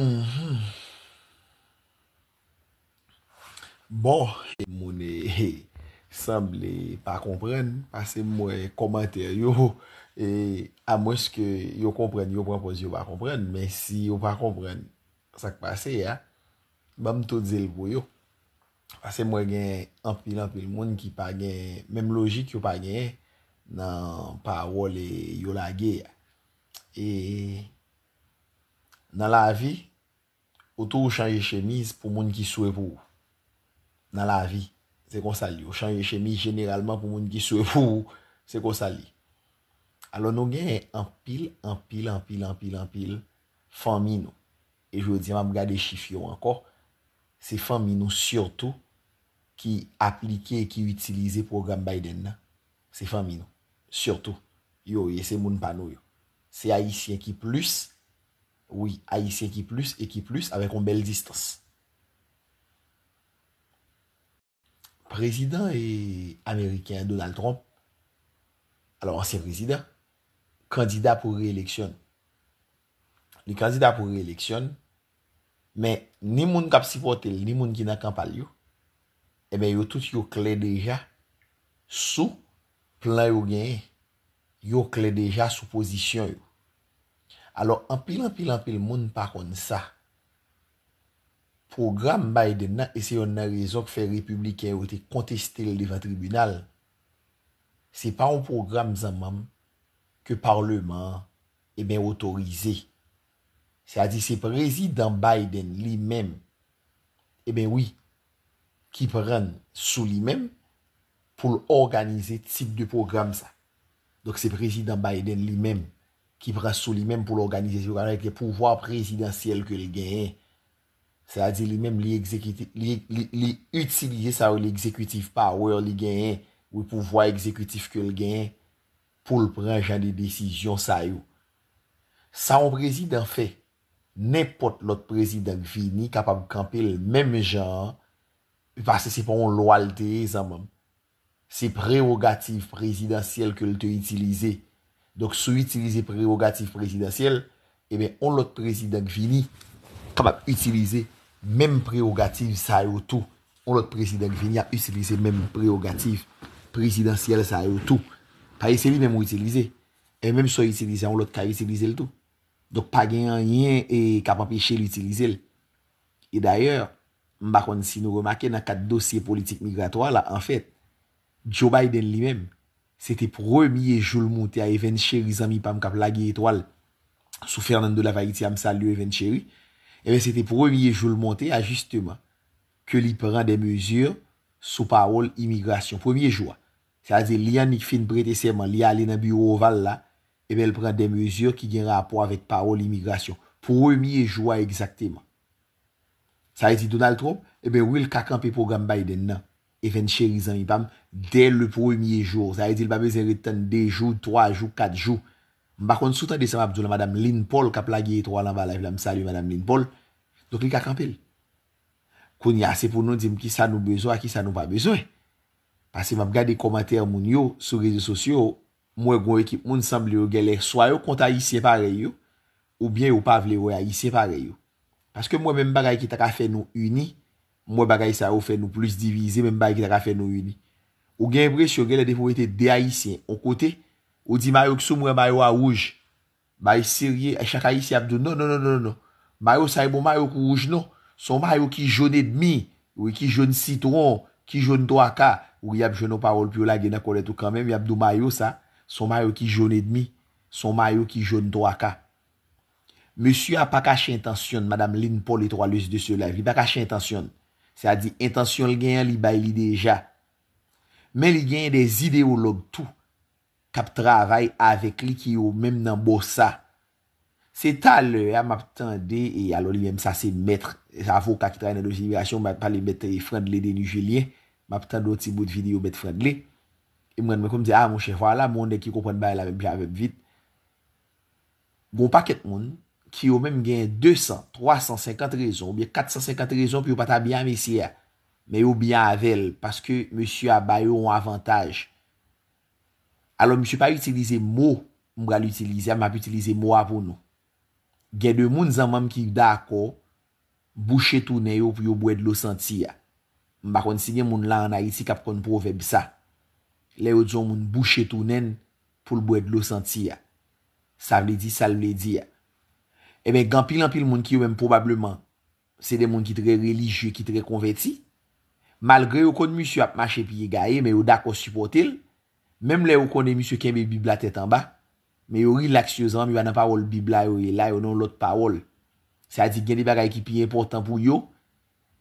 Mhm. Bon, e moun e, e Sable pa kompren Pase mwen komenter yo E amos ke yo kompren Yo pranpon yo pa kompren Men si yo pa kompren Sakpase ya Bam tout zelvo yo Pase mwen gen anpil anpil moun Ki pa gen, menm logik yo pa gen Nan parol e yo la ge E Nan la vi Ou tou ou chanje chemise pou moun ki sou e pou ou. Nan la vi. Se kon sa li. Ou chanje chemise generalman pou moun ki sou e pou ou. Se kon sa li. Alon nou gen en pil, en pil, en pil, en pil, en pil. Fan mi nou. E jwou di mam gade chif yo anko. Se fan mi nou surtout. Ki aplike ki utilize program Biden nan. Se fan mi nou. Surtout. Yo ye se moun panou yo. Se haisyen ki plus. Oui, ayise ki plus e ki plus avèk on bel distans. Prezident e Ameriken Donald Trump, alò ansè prezident, kandida pou re-eleksyon. Li kandida pou re-eleksyon, men, ni moun kap sipote, ni moun ki nan kampal yo, e ben yo tout yo kle deja sou plan yo genye. Yo kle deja sou pozisyon yo. Alors, anpil anpil anpil moun pa kon sa, program Biden nan, e se yon nan rezon k fè republikan yon te konteste le devan tribunal, se pa ou program zan mam, ke parleman, e eh ben otorize. Se a di se prezident Biden li men, e eh ben oui, ki pren sou li men, pou l'organize tit de program sa. Dok se prezident Biden li men, ki pran sou li mem pou l'organizasyon, pou vwa prezidansyel ke li genyen, sa di li mem li eksekutif, li utilize sa yo l'eksekutif power, li genyen, ou pou vwa eksekutif ke li genyen, pou l pran jan de desisyon sa yo. Sa ou prezidans fe, nepot lot prezidans vin, ni kapap kampel menm jan, parce se pon l walté zanman, se preogatif prezidansyel ke l te itilize, Dok sou itilize prerogatif presidansyel, ebe, eh on lot prezident Gvini kapap itilize menm prerogatif sa yo tou. On lot prezident Gvini ap itilize menm prerogatif presidansyel sa yo tou. Kaye se li menm ou itilize. E menm sou itilize, on lot kaye itilize l tou. Dok pa genyen yen e kapap e chel itilize l. E dayer, mbakon si nou remake nan kat dosye politik migratoal la, an fèt, Joe Biden li menm, se te premye joul monte a evencheri zami pam kap lage etwal sou fernan de la va iti am sali ou evencheri, e eh ben se te premye joul monte a justeman ke li pren de mezur sou parol imigrasyon. Premye jouwa. Se a zi li anik fin brete seman, li alen a biro oval la, e ben el pren de mezur ki gen rapor avet parol imigrasyon. Premye jouwa exakteman. Se a zi Donald Trump, e ben wil kakan pe pou gamba yi den nan. evencherizan mi pam, del le premier jour. Zayi dil babè zè riten de jou, 3 jou, 4 jou. Mbakon sou tan de san mabdou la madame Lynn Paul ka plage etro alan balay vlam sali madame Lynn Paul. Dok li ka kampel. Koun ya, se pou nou dim ki sa nou bezwa, ki sa nou pa bezwe. Asi mab gade komater moun yo, sou rezo sosyo, mwen gwe ki moun sanble yo gale, swa yo konta yi se pare yo, ou bien yo pavle yo ya yi se pare yo. Paske mwen mwen bagay ki taka fe nou uni, Mwen bagay sa ou fè nou plus divize, menm bagay la rafè nou yoni. Ou gen bre, si ou gen la defo ete de a yisi, ou kote, ou di mayok sou mwen mayok a ouj, mayok sirye, e chakay si abdou, non, non, non, non, non. Mayok sa e bon mayok ou ouj, non. Son mayok ki joun et demi, ou ki joun citron, ki joun toaka, ou yab joun ou parol pi ou la gen a konet ou kamen, ou yab do mayok sa, son mayok ki joun et demi, son mayok ki joun toaka. Monsi a pa kache intansyon, madame Lin Paul et Roaleuse de Sulev, yi pa kache int Sa di, intansyon li genyen li bay li deja. Men li genyen de zide ou lobe tou. Kap tra ray avek li ki yo menm nan bosa. Se tal, ya map tan de, e alo li menm sa se metre, sa avok akit ray nan dosi liberasyon, bat pali bete yi e fredle deni jelyen, map tan do ti bout videyo bete fredle. E mwen me kom di, a, moun chefwa la, moun de ki kompon bay la vep javep vit. Gon paket moun, Ki yo mèm gen 200, 350 rezon. Mèm gen 450 rezon, pi yo pata byan mè siya. Mè yo byan avèl, paske mèsyo abay yo an avantaj. Alo mèsyo pa utilize mò, mga l'utilize, mèm ap utilize mò avon nou. Gen de moun zan mèm ki da akò, bouchetounen yo, pou yo bwèd lo sentiya. Mba kon si gen moun lan anayi, si kap kon prouveb sa. Lè yo dzon moun bouchetounen, pou l'bwèd lo sentiya. Sa vle di, sa vle di ya. Ebe, eh gant pilan pil moun ki yo men probableman se de moun ki tre religye, ki tre konventi. Malgre yo kone monsye ap mache piye gaye, me yo dako suportil, mem le yo kone monsye kenbe bibla tetan ba, me yo rilaksyozman, mi wana parol bibla yo e la, yo non lot parol. Sa di gen de bagay ki piye important pou yo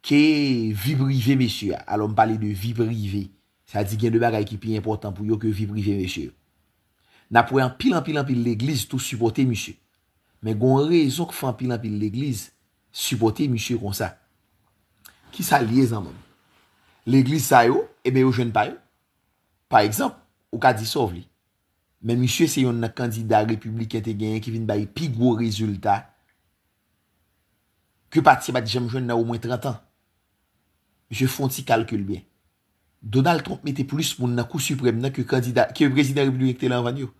ke vibrive monsye. A lom pale de vibrive. Sa di gen de bagay ki piye important pou yo ke vibrive monsye. Na pou yon pilan pilan pil l'eglise tou suportil monsye. Men gon rezon ki fan pilan pil l'Eglise Supotey Mishie Ronsa Ki sa liye zanman L'Eglise sa yo, ebe eh yo jwen pa yo Par ekzamp, ou ka disov li Men Mishie se yon nan kandida Republikan te genyen ki vin bayi Pi gwo rezultat Ke pati ba di jem jwen nan ou mwen 30 an Je fonti kalkul be Donald Trump mette plus moun nan kou suprem Nan ki yo kandida, ki yo brezina republikan te lan vanyo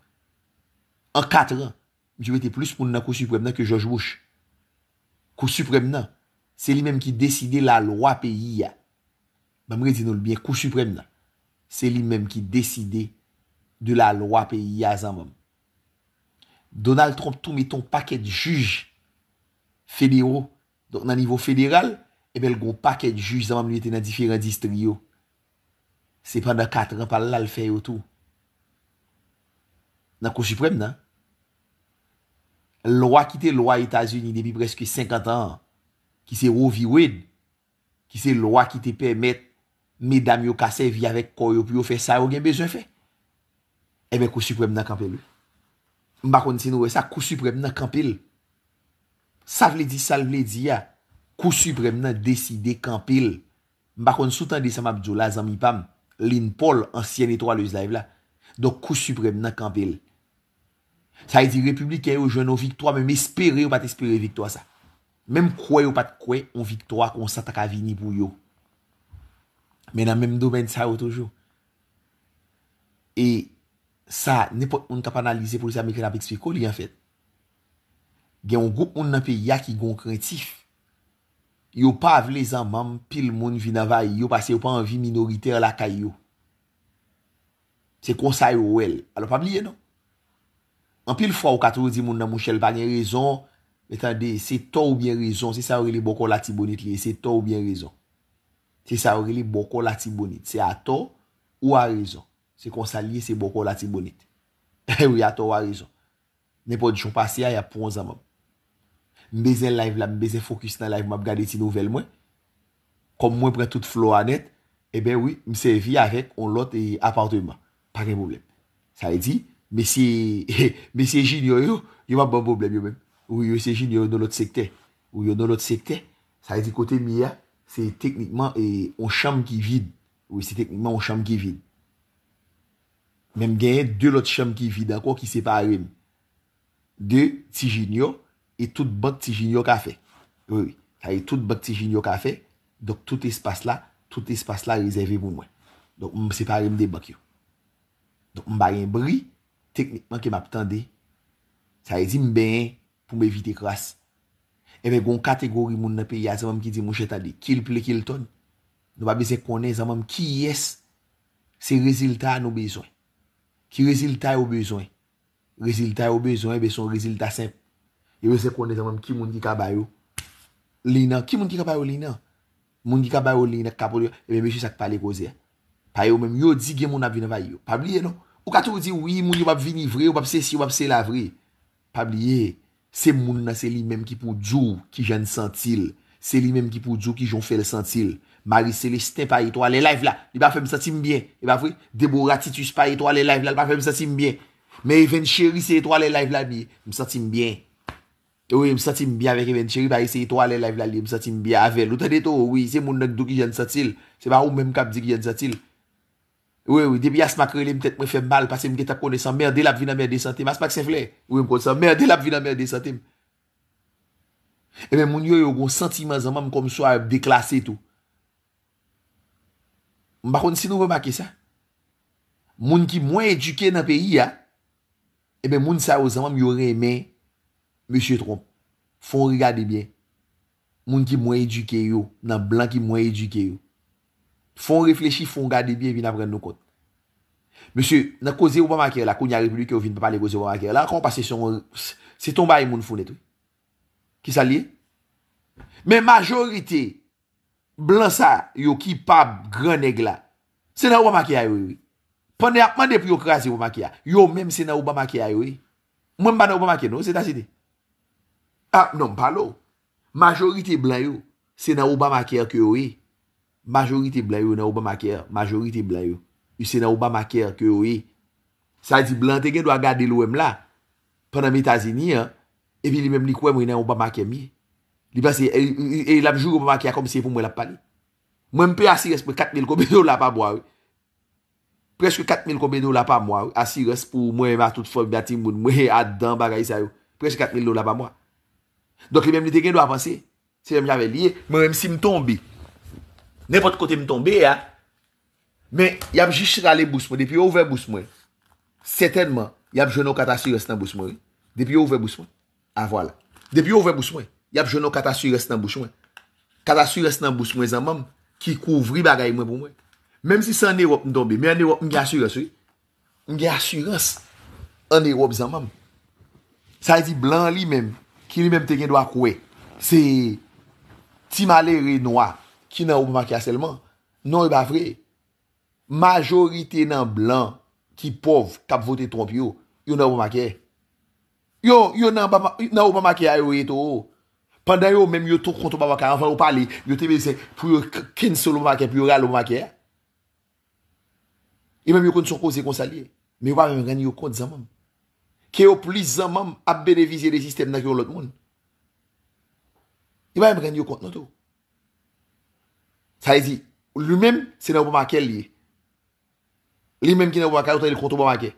An 4 an Jwete plus moun nan kou suprèm nan ke George Bush. Kou suprèm nan. Se li menm ki deside la lwa peyi ya. Mamre di nou lbyen, kou suprèm nan. Se li menm ki deside de la lwa peyi ya zanman. Donald Trump tou meton paket juj. Federo. Don nan nivou federal. Ebel goun paket juj zanman mwenye te nan diferendistrio. Se pandan 4 an pa lal fèyo tou. Nan kou suprèm nan. Lwa ki te lwa Etasyouni depi preske 50 an Ki se ouvi oued Ki se lwa ki te pemet Medam yo kase vi avek koyo pi yo fe Sa yo gen bejan fe Ebe eh kousupremenan kampil Mbakon se nou we sa kousupremenan kampil Sa vle di sa vle di ya Kousupremenan deside kampil Mbakon soutan de Samabjou la zami pam Lin Paul ansyen etwa le zayv la Dok kousupremenan kampil Sa yi di republikè yo joun ou viktoa, men mè espere ou pat espere viktoa sa. Mèm kwe ou pat kwe, ou viktoa kon satak avini pou yo. Mè nan mèm domen sa yo toujou. E sa, ne pot un kap analize pou lisa mè kren ap ekspiko li an fèt. Gen ou goun un an pe yak yi gon kretif. Yo pa avle zan mam pil moun vin avay, yo pa se yo pa an vi minoriter lakay yo. Se konsay ou el, alo pabliye nou. Anpil fwa ou kato di moun nan Mouchel pa nye rezon. Metande, se to ou bien rezon, se sa orili bokon la ti bonit li, se to ou bien rezon. Se sa orili bokon la ti bonit, se a to ou a rezon. Se konsalye se bokon la ti bonit. Ewi, eh a to ou a rezon. Nenpo di chon pa si a, ya pou an zamab. Mbezen live la, mbezen fokus nan live map, gade ti nouvel mwen. Kom mwen pre tout flow anet. Eben eh wii, msevi avek, on lot e apatou ima. Pari moublem. Sa e di... Mè se jinyo yo, yo mwen bon problem yo men. Ou yo se jinyo yo nou lot sekte. Ou yo nou lot sekte, sa yon di kote mi ya, se teknikman, on chanm ki vide. Ou se teknikman, on chanm ki vide. Mè mgenye, de lot chanm ki vide, a kwa ki separem. De, ti jinyo, e tout bak ti jinyo ka fe. Ou, a yon tout bak ti jinyo ka fe, dok tout espas la, tout espas la rezervem ou mwen. Dok mwen separem de bak yo. Dok mwen bayen brie, Teknikman ke map tande, sa yi zim ben pou mbe evite kras. Ebe, goun kategori moun na peyaz, eh moun ki di moun cheta di, kil ple kil ton. Nou ba be zek konez, moun ki yes, se reziltan nou bezon. Ki reziltan yo bezon, reziltan yo bezon, ebe son reziltan semp. Yo be zek konez, moun ki moun ki ka bayo, lina. Ki moun ki ka bayo lina, moun ki ka bayo lina, kapo eh yo, ebe be jisak pale koze. Payo men, yo di gen moun ap vina vay yo, pabliye nou. Ou kato ou di wii moun yo wap vini vre ou wap se si wap se la vre Pabliye, se moun na se li menm ki pou djou ki jan santil Se li menm ki pou djou ki jon fel santil Marise se liste pa yi to alay laiv la Li pa fe m satim byen Li e pa fe deboratitus pa yi to alay laiv la Li pa fe m satim byen Me even cheri se yi to alay laiv la bi M satim byen E wè m satim byen vek even cheri pa yi se yi to alay laiv la Li m satim byen Avel ou tade to wii se moun nan djou ki jan satil Se ba ou menm kap di ki jan satil Wè wè, debi yas makrele mtet mwen fè mal Pase mwen ketak kone san merde lap vina merde santem Asmak sen vle, wè mkone san merde lap vina merde santem Emen eh moun yo yo gwo sentimen zanman mwen komiso a deklase tout Mbakon si nou vwe make sa Moun ki mwen eduke nan peyi ya Emen moun sa yo zanman mwen yore men Monsiye tromp, fon rigade bien Moun ki mwen eduke yo, nan blan ki mwen eduke yo Fon reflechi, fon gade biye vin apren nou kote. Mese, nan koze oubama kere la, kou nye repulik yo vin pa pale koze oubama kere la, akon pase son, se tomba yon moun foun etou. Ki sa liye? Men majorite blan sa, yo ki pab gran egla, se nan oubama kere yo yoy. Pande apman de pou yo krasi oubama kere, yo menm se nan oubama kere yo yoy. Mwenman nan oubama kere nou, se taside. Ak, non, ah, non palo. Majorite blan yo, se nan oubama kere yo yoy. Majorite blan yo nan Obamaker, majorite blan yo. Yose nan Obamaker, kyo yo e. Sa di blan, te gen do a gade lo em la. Pwè nan Metazini, e vi li mem li kwe mwen nan Obamaker mi. Li basi, e lamjou Obamaker komse pou mwen la pali. Mwen mpe Asiris pou 4.000 koben yo la pa mwa. Preske 4.000 koben yo la pa mwa, Asiris pou mwen mwa tout fòm bati moun, mwen mwen adan bagay sa yo. Preske 4.000 yo la pa mwa. Dok li mem li te gen do a pansi, se mwen jave liye, mwen msi mtombi. Nèpote kote mtombe, ya. Men, yap jich rale bous mwen. Depi ouve bous mwen. Sètèdman, yap jounon katasyi res nan bous mwen. Depi ouve bous mwen. A, ah, voilà. Depi ouve bous mwen. Yap jounon katasyi res nan bous mwen. Katasyi res nan bous mwen zanman. Ki kouvri bagay mwen pou mwen. Menm si sa anerop mtombe. Men anerop mgen asyrens, oui. Mgen asyrens. Anerop zanman. Sa yadi blan li menm. Ki li menm te gen do akowe. Se, ti male rey noa. Ki nan ou mwakya selman, nan ou e bavre. Majorite nan blan ki pov tap vote ton pi yo, yo nan ou mwakya. Yo nan ou mwakya yo eto ou. Pandan yo, menm yo tou kontou mwakya. Anfan ou pali, yo tebe se, pou yo kensou lom mwakya, pou yo ral lom mwakya. E menm yo kon sou kose konsali. Menm yo mwen renyo kont zanman. Ke yo pli zanman ap benevise de sistem nan ki ou lot moun. E menm renyo kont nan tou. Sa yi di, lou mèm se nan wou pa makè li. Li mèm ki nan wou pa makè, loutan li kontou wou pa makè.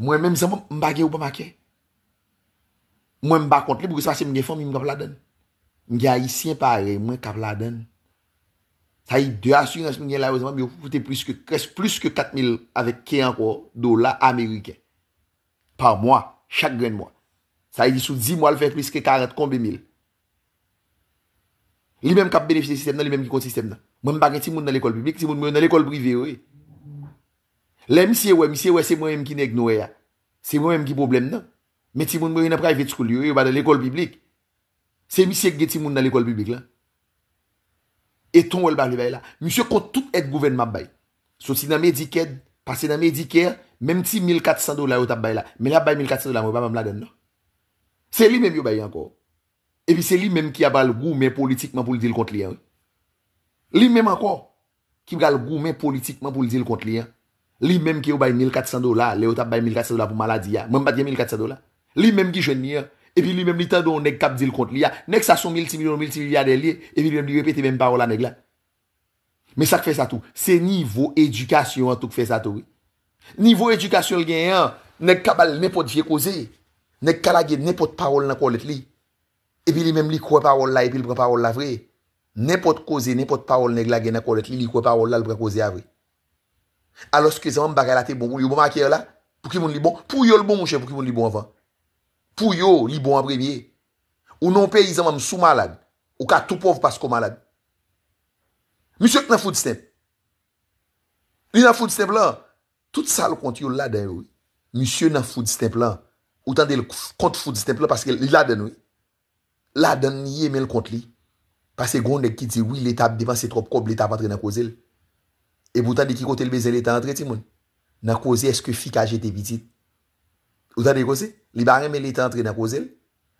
Mwen mèm zan pou mbagè wou pa makè. Mwen mba kont, li pou ki se basi mwen gen fòm, mwen kap la den. Mwen gen a yi sien pa a yi, mwen kap la den. Sa yi 2 asunans mwen gen la yozman, mwen fote plus ke 4 mil avè kè an kò do la amériken. Par mwa, chak gwen mwa. Sa yi di sou 10 mwa lwè fè plus ke 40, konbe mil. Li mèm kap benefise sistem nan, li mèm ki kont sistem nan. Mwen bagye ti moun nan l'ekol piblik, ti moun mwen nan l'ekol prive yo e. Le, misye wè, misye wè, se mwen mwen ki neg nou e ya. Se mwen mwen ki problem nan. Men ti moun mwen yon apra yon vet skouli yo e, yon badan l'ekol piblik. Se misye gè ti moun nan l'ekol piblik lan. Eton wè l'barli bay la. Misye kont tout et gouvenman bay. Sosi nan medikèd, pasi nan medikèd, menm ti 1.400 dolar yo tap bay la. Men la bay 1.400 dolar, mwen pa mwen mladen la. Se li menm yo bay anko. E pi se li menm ki abal wou Li menm ankon ki pgal goumen politikman pou li dil kont li. Li menm ki ou bay 1400 dola. Li ou tap bay 1400 dola pou maladi ya. Mwen bat gen 1400 dola. Li menm ki jen ni ya. Epi li menm li tan don nek kap dil kont li ya. Nek sa son 1000 similyon, 1000 similyon de li. Epi li menm li repete menm parola nek la. Men sak fe sa tou. Se nivo edukasyon an tou k fe sa tou. Nivo edukasyon gen yon. Nek kap al nepot fye koze. Nek kalage nepot parol nan kon let li. Epi li menm li kowe parol la epi lbre parol la vreye. Nè pot koze, nè pot parol nè glage nè kolet li, li kwe parol la, li bre koze avre. A loske zanman bagay la te bon, ou li bon makye la, pou ki moun li bon, pou yo l bon mouche, pou ki moun li bon avan. Pou yo, li bon apre miye. Ou non pe, zanman m sou malad, ou ka tou pov pasko malad. Misyon nan foudi step. Li nan foudi step lan, tout sal konti yo laden wè. Misyon nan foudi step lan, ou tan del konti foudi step lan, paske li laden wè. Laden niye men konti li. Pase goun nek ki di wou l'etap devan se trop kop l'etap atre nan kozel. E boutan di ki kote lbeze l'etap antre ti moun. Nan koze eske fi kajete bitit. Ota de koze? Li ba reme l'etap antre nan kozel?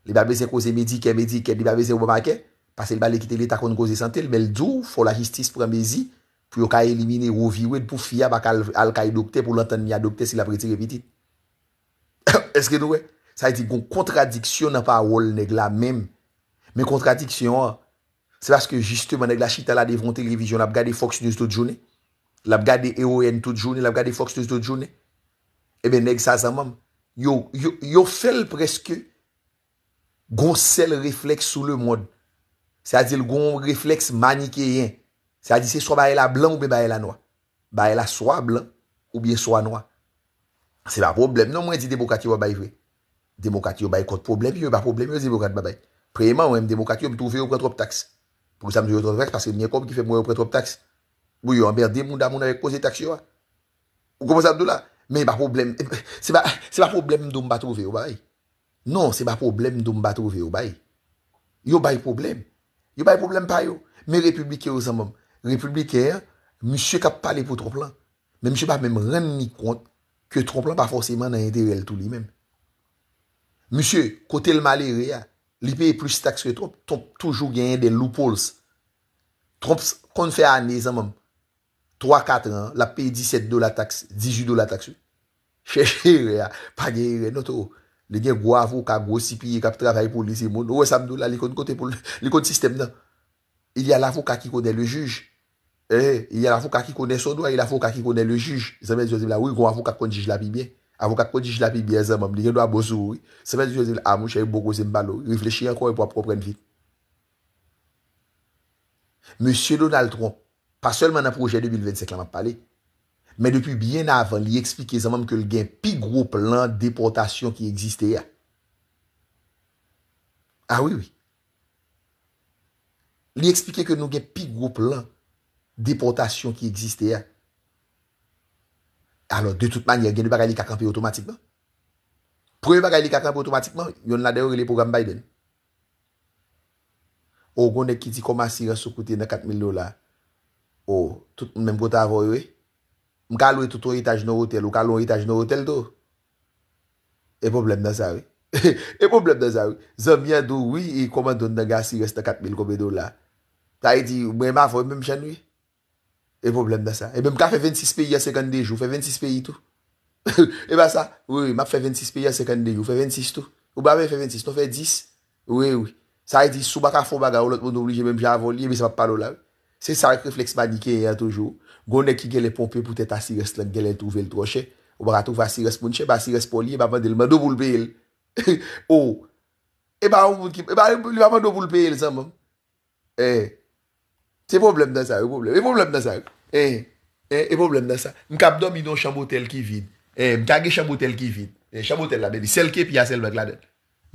Li ba beze koze medike, medike, li ba beze wabake? Pase lba le kite l'etap kon koze santel? Mè l'dou fò la jistis pran mezi pou yo ka elimine wou viwèd pou fia bak al ka edokte pou l'antan mi adokte si la pritire bitit. Eske nouè? Sa yi di goun kontradiksyon nan pa woul nek la mèm. M Se baske jisteman neg la chita la devran televizyon, la bgade Fox 2 zot jounen, la bgade EON tout jounen, la bgade Fox 2 zot jounen, eh ebe neg sa zamam, yo fel preske gon sel refleks sou le mod. Se a zil gon refleks manikeyen. Se a zise so ba ela blan ou be ba ela noa. Ba ela soa blan ou be soa noa. Se ba problem nan mwen zi demokat yo ba bay vwe. Demokat yo bay kont problem yo, ba problem yo zi demokat ba bay. Preman wèm demokat yo bi touve yo prantrop taks. Pou mwen sa mdou yon tax parce mwen yon kom ki fe mwen yon pretop tax. Ou yon berde moun da moun avek kouze tax yon. Ou kou mwen sa mdou la. Men yon ba problem. Se ba problem mdou mba trove yon bayi. Non se ba problem mdou mba trove yon bayi. Yon bayi problem. Yon bayi problem pa yon. Men republikè yon san mwen. Republikè, mwen se kap pale pou tromplan. Men mwen se pa mwen rem ni kont ke tromplan pa foseman nan yon derel tou li men. Mwen se, kote l mali reya. Li pe plus tax ke tromp, tromp toujou genye de loupols. Tromp kon fè anè zan mèm. 3-4 an, la pe 17 do la tax, 18 do la tax. Che che re, pa genye re noto. Le genye gwa avou ka gwo sipi, kap travay pou lise moun. Ouwe samdou la, li kon kote pou lise, li kon sistem nan. Il yal avou ka ki kone le juj. Eh, il yal avou ka ki kone son do, il avou ka ki kone le juj. Zan mè diyo zem la, ou yi gwa avou ka kon jij la bi bien. Avokat kou di jil api biye zanman, li gen do a bozou, semen di jil amou chaye boko zembalo, yu reflechye ankon yu po apropren vin. Monsie Donald Trump, pa selman aproje 2020 se klam ap pale, men depu bien avan li eksplike zanman ke l gen pi group lan deportasyon ki egziste ya. A ah wii wii. Li eksplike ke nou gen pi group lan deportasyon ki egziste ya. Alon, de oh, oh, tout manye, geni bagay li kakampi otomatikman. Prouy bagay li kakampi otomatikman, yon la deyore li program bayden. Ou gounen ki di koma siras soukouti nan 4 mil dolar. Ou, tout mwen mwot avoye wey. Mkalo wey tout woy itaj nou hotel, ou kalon itaj nou hotel do. E problem nan sa wey. E problem nan sa wey. Zan mwen do wey, e koma don nan ga siras nan 4 mil gobe dolar. Ta e di, mwen mwa avoye mwen mwen chan wey. E problem da sa. E menm ka fe 26 peyi a sekande dejou, fe 26 peyi tou. E ba sa, wè wè, map fe 26 peyi a sekande dejou, fe 26 tou. Ou ba wè fe 26, nou fe 10. Wè wè. Sa e 10, sou baka foun baga, ou lot moun do bli jè menm jan avon li, e mi sa pa palo la. Se sa ek refleks manike ya toujou. Gwone ki gè lè pompè pou tè ta sirès lè, gè lè lè tou vè lè trou chè. Ou baka tou fè sirès moun chè, ba sirès pou li, oh. e ba mandè lè mè do boul peyè lè. Ou, e ba moun do boul peyè lè zan moun. Se problem nan sa, e problem nan sa, e, e, e, e problem nan sa. Mka bdo minon chanm hotel ki vin, e, mka ge chanm hotel ki vin, e, chanm hotel la den, selke pi a selvek la den.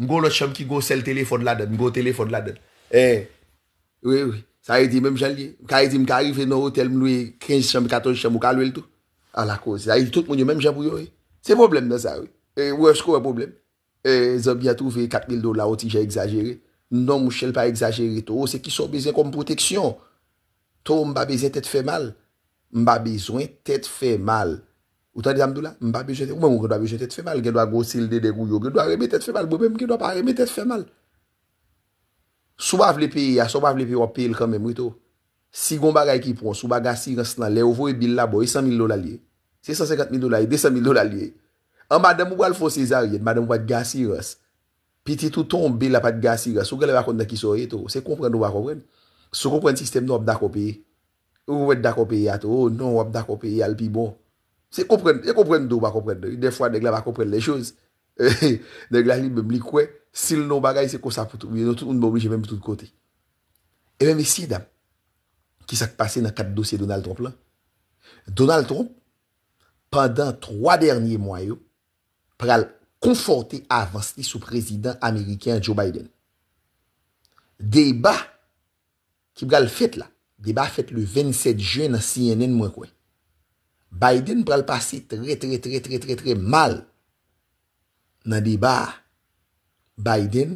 Mgo lot chanm ki go seltelefon la den, mgo telefon la den, e, we we, sa yi di menm jan li. Mka yi di mka arrive nan hotel mluye 15 chanm, 14 chanm, mka lwel tou, a la kouz, sa yi tout mounye menm jan bou yo, e. Se problem nan sa, e, we sko e problem, e, zan bi a touve 4 mil dola ou ti jay exagere, non mou chenl pa exagere tou, ou oh, se ki sou bezen kom proteksyon. Tou mbabe ze tete fe mal, mbabe zoen tete fe mal. Ou ta de Amdoula, mbabe je tete fe mal, gen do a grosil de dekou yo, gen do a reme tete fe mal, bobe mbe gen do a reme tete fe mal. Sou bavle pe ya, sou bavle pe wap pe il kame mwito. Si gom ba ray ki pon, sou ba gasirans nan, le ouvo e bil la bo, e 100.000 lola liye. Se 150.000 lola liye, 200.000 lola liye. A mbade mou wal fos se zar yed, mbade mou wad gasirans. Piti tou ton bil la pat gasirans, sou gale wakon da ki soye to, se komprende wakon wen. Se kompren sistem nou ap dakopeye, ou oh non, ap dakopeye ato, ou nou ap dakopeye alpi bon. Se kompren, se kompren dou pa kompren nou. De fwa deg la pa kompren le jose. Deg la li beblik kwe, sil nou bagay se kosapote. Ou nou tout un beblije menm tout kote. E menm si dam, ki sak pase nan kat dosye Donald Trump la, Donald Trump, pandan 3 dernyye mwayo, pre al konforte avansli sou prezident Ameriken Joe Biden. Deba, Ki bral fèt la, di ba fèt lè 27 jè nan CNN mwen kwen. Biden pral pasi trè trè trè trè trè trè mal nan di ba Biden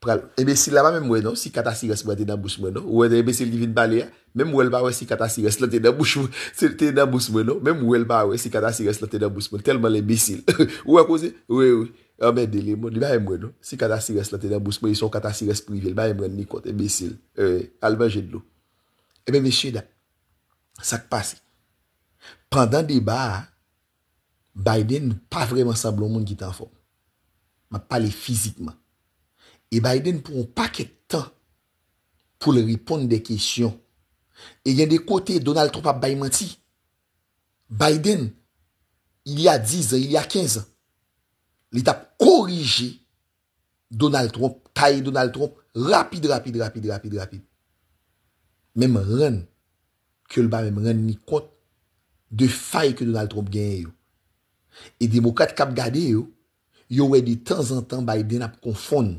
pral... Ebesil eh la ba mè mwen nou, si kata si res mwen te nabous mwen nou. Ou e de ebesil divin bale ya, mèm wèl ba wè si kata si res lè te nabous mwen nou. Mèm wèl ba wè si kata si res lè te nabous mwen. Telman l'embesil. Ou a kouze? Ou e ou. A mwen dele mwen, li mwen mwen nou. Si kata si res la tenan bous mwen, yon kata si res privil, mwen mwen ni kont, e besil, alvan jen nou. E mwen me cheda, sakpasi. Pendan deba, Biden pa vremen sablon moun ki tan fok. Ma pale fizikman. E Biden pou mwen pa ketan pou le ripon de kesyon. E yon de kote, Donald Trump ap bayman ti. Biden, il y a 10 an, il y a 15 an. Li tap korije Donald Trump, taye Donald Trump rapide, rapide, rapide, rapide, rapide. Mem ren ke l ba, mem ren ni kont de faye ke Donald Trump genye yo. E demokat kap gade yo, yo we de tan zan tan baye den ap konfon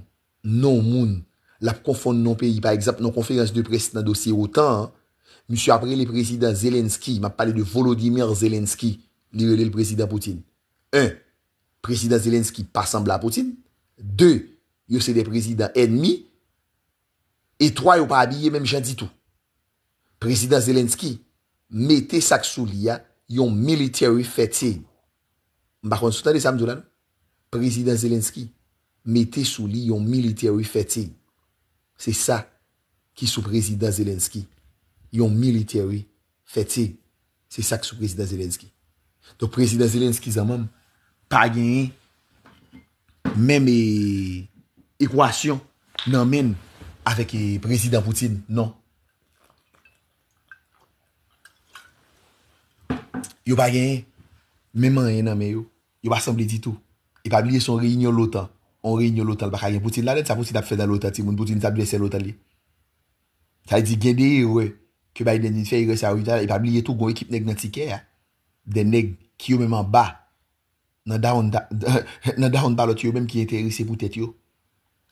non moun, l ap konfon non peyi. Par exemple, nan konferans de presi nan dosye wotan, misyo apre le presidant Zelenski, ma pale de Volodymyr Zelenski li rele le presidant Poutine. Un, Prezident Zelenski pa rassemble apotin. De, yo se de prezident enmi. E 3, yo pa abye menm jan di tou. Prezident Zelenski, mete sak sou li ya yon military fete. Mba konsuta de sa mdou nan? Prezident Zelenski, mete sou li yon military fete. Se sa ki sou prezident Zelenski. Yon military fete. Se sa ki sou prezident Zelenski. Dok prezident Zelenski zanmanm, pa genye, mèm e ekwasyon nanmen afèk e prezident Poutine, non. Yo pa genye, mèm anye nanmen yo, yo pa sanble di tou, epabliye son reyinyo lotan, on reyinyo lotan, baka genye, Poutine lanen, sa Poutine ap fè dan lotan ti, moun Poutine tab lese lotan li. Sa yi di genye, we, ke bayi denjifè, epabliye tou, gwen bon, ekip neg nan tike, den neg, ki yo mèm anba, nan da yon balot yo menm ki enterise pou tet yo.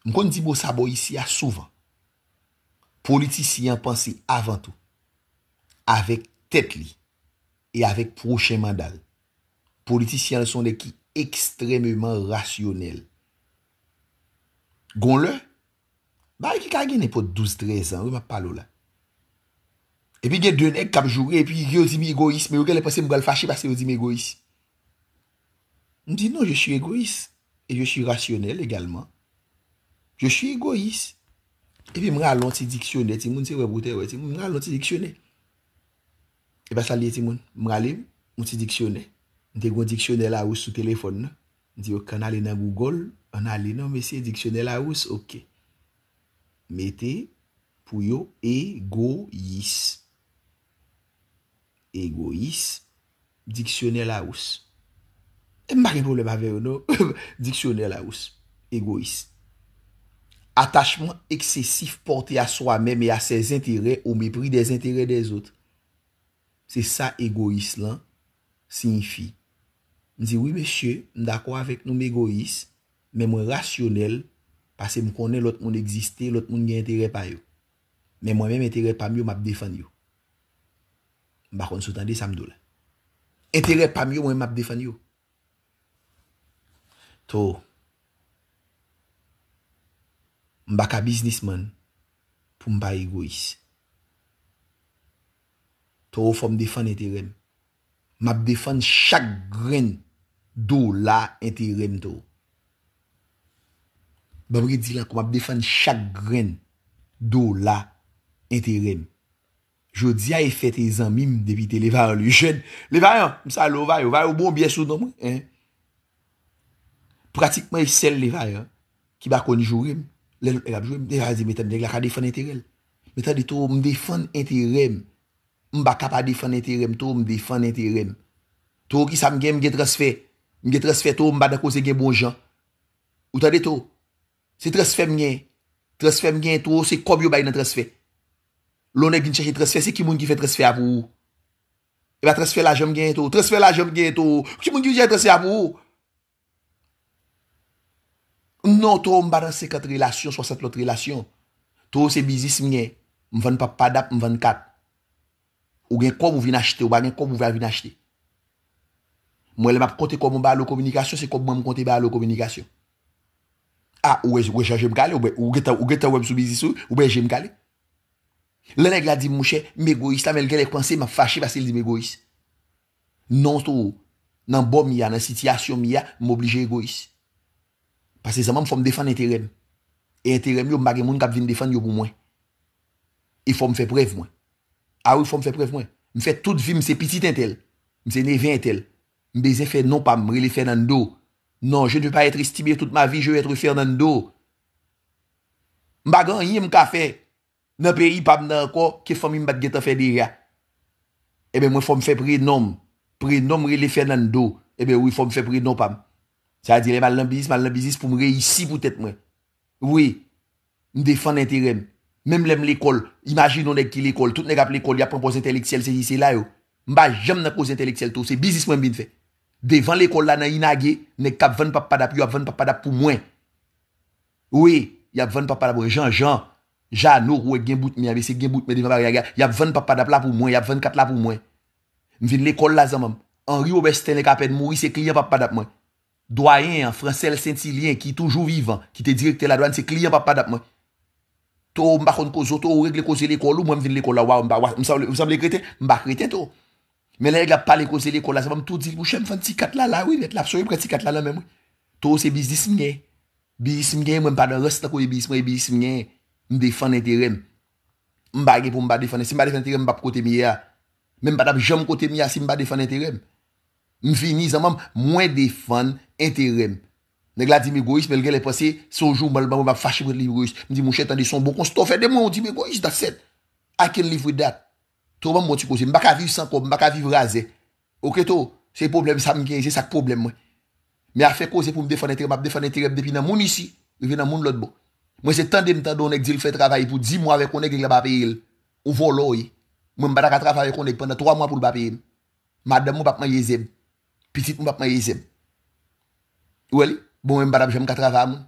Mkon di bo sa bo yisi ya souvan. Politisyen panse avantou. Avek tet li. E avek proche mandal. Politisyen son de ki ekstrememan rasyonel. Gon le? Ba yon e ki kage ne po 12-13 an. Yon ma palo la. E pi gen denek kap jure e pi yon di mi egois me yon gen le panse mgal fashi base yon di mi egois. Mdi nan, je shu egois. E je shu rasyonel egalman. Je shu egois. E pi mga alon ti diksyone. Ti moun ti wèb wote wè. Ti moun mga alon ti diksyone. E ba salye ti moun. Mga alim, moun ti diksyone. Mdi yon diksyone la wous sou telefon nan. Mdi yo kan alin nan Google. An alin nan, mwen se diksyone la wous. Ok. Mwen te pou yo egois. Egois. Diksyone la wous. Mbaki problem avè ou nou? Diksyonè la ouz. Egoïs. Atachman eksesif portè a swa mèm e a sèz intèrè ou mèpri des intèrè des out. Sè sa egoïs lan. Sè yon fi. Ndi wè mèchè, mdakwa avèk nou mè egoïs, mè mwen rasyonèl, pase m konè lot moun egzistè, lot moun gen intèrè pa yo. Mè mwen mèm intèrè pa myo mèp defan yo. Mbakon sou tande samdou la. Intèrè pa myo mwen mèp defan yo. To, mba ka biznisman pou mba egois. To, ou fwa m defan ente rem. Mba defan chak gren do la ente rem to. Mba mre di la kwa mba defan chak gren do la ente rem. Jodi a e fet e zanmim debite levayon li jen. Levayon, msa lovayon, levayon bon biye sou nomwe. En. Eh? Pratikman sel levay an Ki bak konjou rem Lèl elabjou rem Deja zi metan dek la ka defan entirel Metan de to m defan entirem M bak kapa defan entirem To m defan entirem To ki sa m gen mge tresfe Mge tresfe to m badakose gen bon jan Ou ta de to Se tresfe m gen Tresfe m gen to se kobyo bay nan tresfe Lonek gintse ki tresfe se ki moun ki fe tresfe amou E ba tresfe la jom gen to Tresfe la jom gen to Ki moun ki jen tresfe amou Ou Non, to ou mba dan sekat relasyon, swa sekat lot relasyon. To ou se bizis mwenye, mwen pa padap mwen kap. Ou gen koum ou vinajte, ou bagen koum ou vinajte. Mwenye mba konti koum mba alo komunikasyon, se koum mwen konti mba alo komunikasyon. A, ou wej aje mkale, ou wej ta wem sou bizis ou, ou wej aje mkale. Lene gladi mwenye, mbe goyis, la men gladi kwen se, mba fache basil di mbe goyis. Non, to ou, nan bom miya, nan sityasyon miya, mbo blije goyis. Basè zaman m fòm defan nè terèm. E terèm yo m bagè moun kap vin defan yo pou mwen. E fòm fè pref mwen. A wè fòm fè pref mwen. M fè tout vim se piti tentel. M se ne vin entel. M bezè fè non pam. Rilè fè nan do. Non, jè dè pa etre estimè tout ma vi. Jè wè etre fè nan do. M bagè yè m ka fè. Nè peri pam nan kò. Kè fòm im bat gèt a fè di rè. E bè m wè fòm fè pref nom. Pref nom rilè fè nan do. E bè wè fòm fè pref Sa dire, mal nan bizis, mal nan bizis pou m reyisi pou tèt mwen. Ouye, m defan l'interen. Mèm lèm l'ekol, imagino nèk ki l'ekol, tout nèk ap l'ekol, yap pon poz inteleksyel se yise la yo. Mba jèm nan poz inteleksyel tou, se bizis mwen bin fè. Devan l'ekol la nan inage, nèk kap ven papadap, yop ven papadap pou mwen. Ouye, yop ven papadap, ouye, jan jan, jan nou, ouye, gen bout mi avese, gen bout mi devan par yage. Yop ven papadap la pou mwen, yop ven kap la pou mwen. M vin l'ekol la zan mèm, anri ou bestè doyen, fransel, sentilien, ki toujou vivan, ki te direkte la doyan, se kliye pa pa dap mwen. To, mba kon kozo, to, ou regle koze l'ekolo, mwen vin l'ekola waw, mba wak, msa mle krete, mba krete to. Men regle pa le koze l'ekola, se mwen tou di, mwen fwant si katlala, wè, mwen fwant si katlala mwen. To, se bizis mwen, bizis mwen, mwen padan rastak wè bizis mwen, bizis mwen, mbe defan eterem. Mba ge pou mba defan eterem, si mba defan eterem, mba pou kote mwen ya. Mwen pa dap jom kote m M fini zanman mwen defan Interim Neg la di mi goyis, bel gen le pase Sojou mwen fache mwen li goyis M di mwen chetan di son, mwen kon stofen de mwen M di mi goyis, da sed, aken li vwe dat Trouman mwen ti kose, m baka viv sankop, m baka viv raze Ok to, se problem sa m gen, se sak problem mwen Me a fe kose pou m defan interim M ap defan interim depi nan moun isi Ve ven nan moun lot bo Mwen se tande m tando nek di l fwe travay Pou di mwen re konek li la bapye il Ou voloy Mwen bada ka travay re konek pwenda 3 mwen pou l bapye Pitit mwen bap mwen yi zem. Wali, bon mwen mbada mjèm katrava mwen.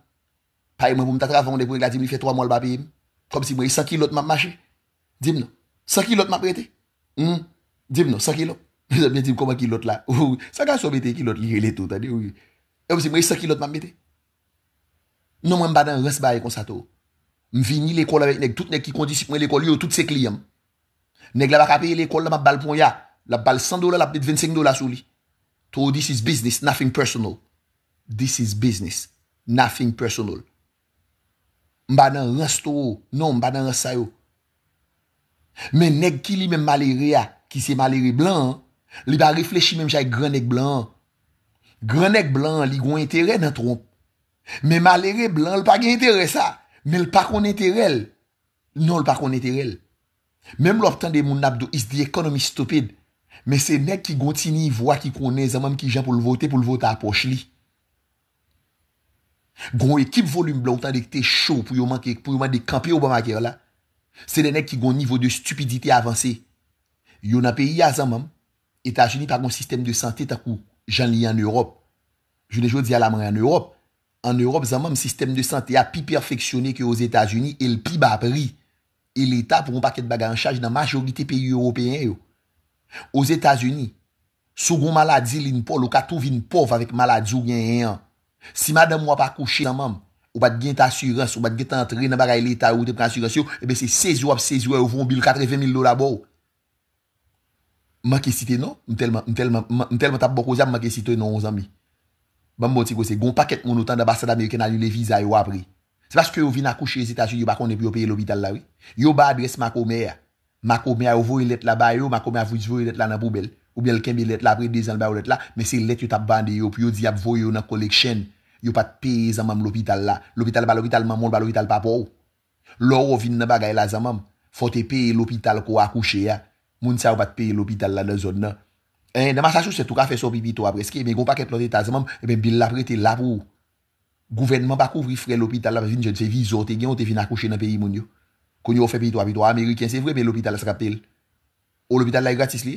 Paye mwen mwen tatrava mwen, dek mwen yi la dim li fè 3 mol bapè yi mwen. Kom si mwen e yi sa kilot mwen mwache. Dim nou, sa kilot mwen mwete. Hmm. Dim nou, sa kilot. Mwen mwen dim koman kilot la. Sa kwa so mwete kilot li yi leto. Kom si mwen e yi sa kilot mwen mwete. Non mwen mbada mwen resbaye konsato. Mwen vini l'ekol avèk neg, tout neg ki kondisip mwen l'ekol yi ou tout se kliyam. Neg la bak apè yi To, this is business, nothing personal. This is business, nothing personal. Mba nan rastou, nan mba nan rastayou. Men neg ki li men malere a, ki se malere blan, li ba reflechi menm jay gran ek blan. Gran ek blan, li gwen entere nan tromp. Men malere blan, li pa gen entere sa. Men li pa kon entere el. Non li pa kon entere el. Menm lopten de moun nabdou, is the economy stupid. Men se nek ki gontini vwa ki konen zanman ki jan pou l votè pou l votè a poch li. Gon ekip volum blon tan dek te chou pou yon man dek kampè ou ban makèr la. Se de nek ki gon nivou de stupidité avansè. Yon apè yon zanman, Etat-Unis par kon sistem de santé takou jan li an Europe. Jounè jo di alaman an Europe. An Europe zanman sistem de santé a pi perfeksyonè ki yoz Etat-Unis el pi ba pri. E l'Etat pou yon pakèt bagan chaj nan majorité peyu Européen yo. Os Etasuni, sou goun maladji lin pou, lou ka tou vin pouf avik maladji ou gen yen. Si madame wap akouche yon mam, ou bat gen t'asurans, ou bat gen t'antre nan baray l'Etat ou te pre ansurans yon, ebe se sezi wap sezi wap yon e von bil katre 20.000 lor abou. Maki siten nou? Ntelman tap non, bo kozyan maki siten nou o zanbi. Bambo ti kose, goun paket moun otan da basa dami yon kenan yon leviza yon apri. Se paske yon vin akouche yon Etasuni, yon bakon ne pi yon peye lopital lawi. Yon badi res mako mey ya. Makou mè a vòy let la bay yo, makou mè a vòy let la nan poubel. Ou mè lke mè let la apre, dezan mè a vòy let la. Mè se let yo tap bandi yo, pi yo di ap vòy yo nan koleksyen. Yo pat peye zanman l'opital la. L'opital ba l'opital man, moun ba l'opital pa pou. Lò ou vin nan bagay la zanman. Fote peye l'opital ko akouche ya. Moun sa ou pat peye l'opital la nan zon nan. E, nan masasou se touka fè so pipi to apreske. E, mè gò pa keplote ta zanman. E, mè bil apre te labou. Gouvenman pa k Konye ou fe pito a pito a Ameriken se vre men l'hobital a skapel. Ou oh, l'hobital la e gratis li?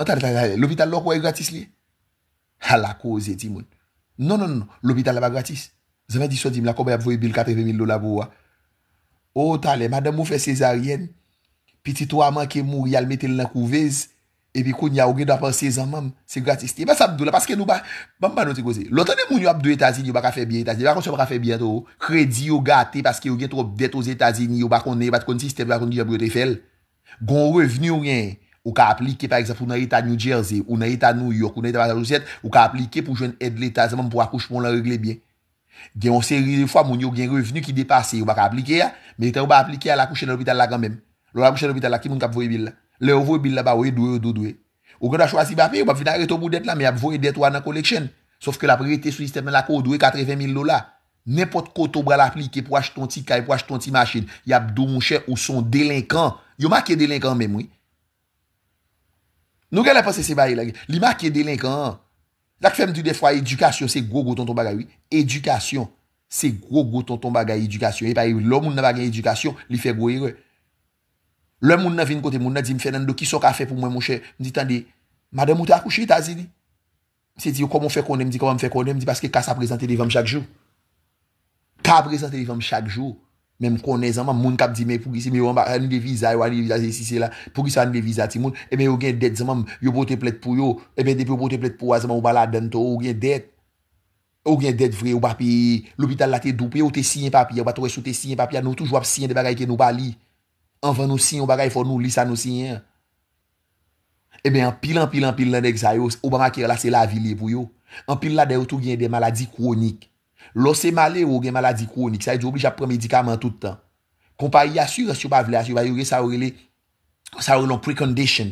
Otale, otale, otale, l'hobital lo kwa e gratis li? Ha ah, la kouze di moun. Non, non, non, l'hobital oh, la ba gratis. Zeme di sou di mla kou bay ap vwe bil 80 mil do labou wa. Ou otale, madame mou fe cesaryen pi titou a man ke mou yal metel nan kou vez Epi koun ya ou gen apan sezan mam, se gratis te. Ba sabdou la, paske nou ba, bon, bamba nou te goze. Loutan e moun yo apdou etazini, ou baka fe bien etazini. Bakon se baka fe bien tou, kredi ou gate, paske ou gen trop dete ou etazini, ou bakon ne, bat kon sistem, bakon di apyote fel. Gon reveni ou gen, ou ka aplike, par exemple, ou nan ita New Jersey, ou nan ita New York, ou nan ita Batajouset, ou ka aplike pou jwen edle etazin mam, pou akouche pou on la regle bien. Gen, on se ri de fwa, moun yo gen reveni ki depase, ou baka aplike ya, men etan ou baka aplike ya, Le ou vwe bil la ba ou e dwe ou dwe dwe. Ou gen da chwa si bapi, ou bap vinare to boudet la, mi ap vwe dwe to anan koleksyen. Sof ke la priyete sou listep men la ko, ou dwe 80.000 lola. Nen pot koto bral apli, ki pou waj ton ti ka, ki pou waj ton ti machin. Yap dou moun chè ou son delinkan. Yo ma ki e delinkan men mwen. Nou gen la panse se baye la gen. Li ma ki e delinkan. La ki fèm di de fwa edukasyon, se gro gro ton ton bagay. Edukasyon. Se gro gro ton ton bagay edukasyon. E pa yon lomoun nan bagay ed Le moun nan vin kote, moun nan di mwen fè nan do ki so ka fè pou mwen mwen chè. Mwen di tande, madè moun te akou chè ta zi di? Mwen se di yo komon fè konè, mwen di komon fè konè, mwen di paske ka sa prezante de vèm chak jou. Ka prezante de vèm chak jou, mwen mwen konè zanman, moun kap di mwen pou gisi, mwen an de vizay, an de vizay zi zi zi la, pou gisi an de vizay ti moun. Emen yo gen det zanman, yo pote plet pou yo, emen depi yo pote plet pou yo, zanman yo bala den to, yo gen det. Yo gen det vre, yo pa pi, lopital la te Anvan nou sin yon bagay fon nou lisa nou sin yon. Eben, an pilan pilan pilan dek zayos, oubama ki relase la vile pou yon. An pilan dek yon tou gen de maladi kronik. Lose male ou gen maladi kronik, zay di oubli jap premedikaman toutan. Kompay yasur as yon pa vile as yon, bay yon gen sa ou yon pre-condition.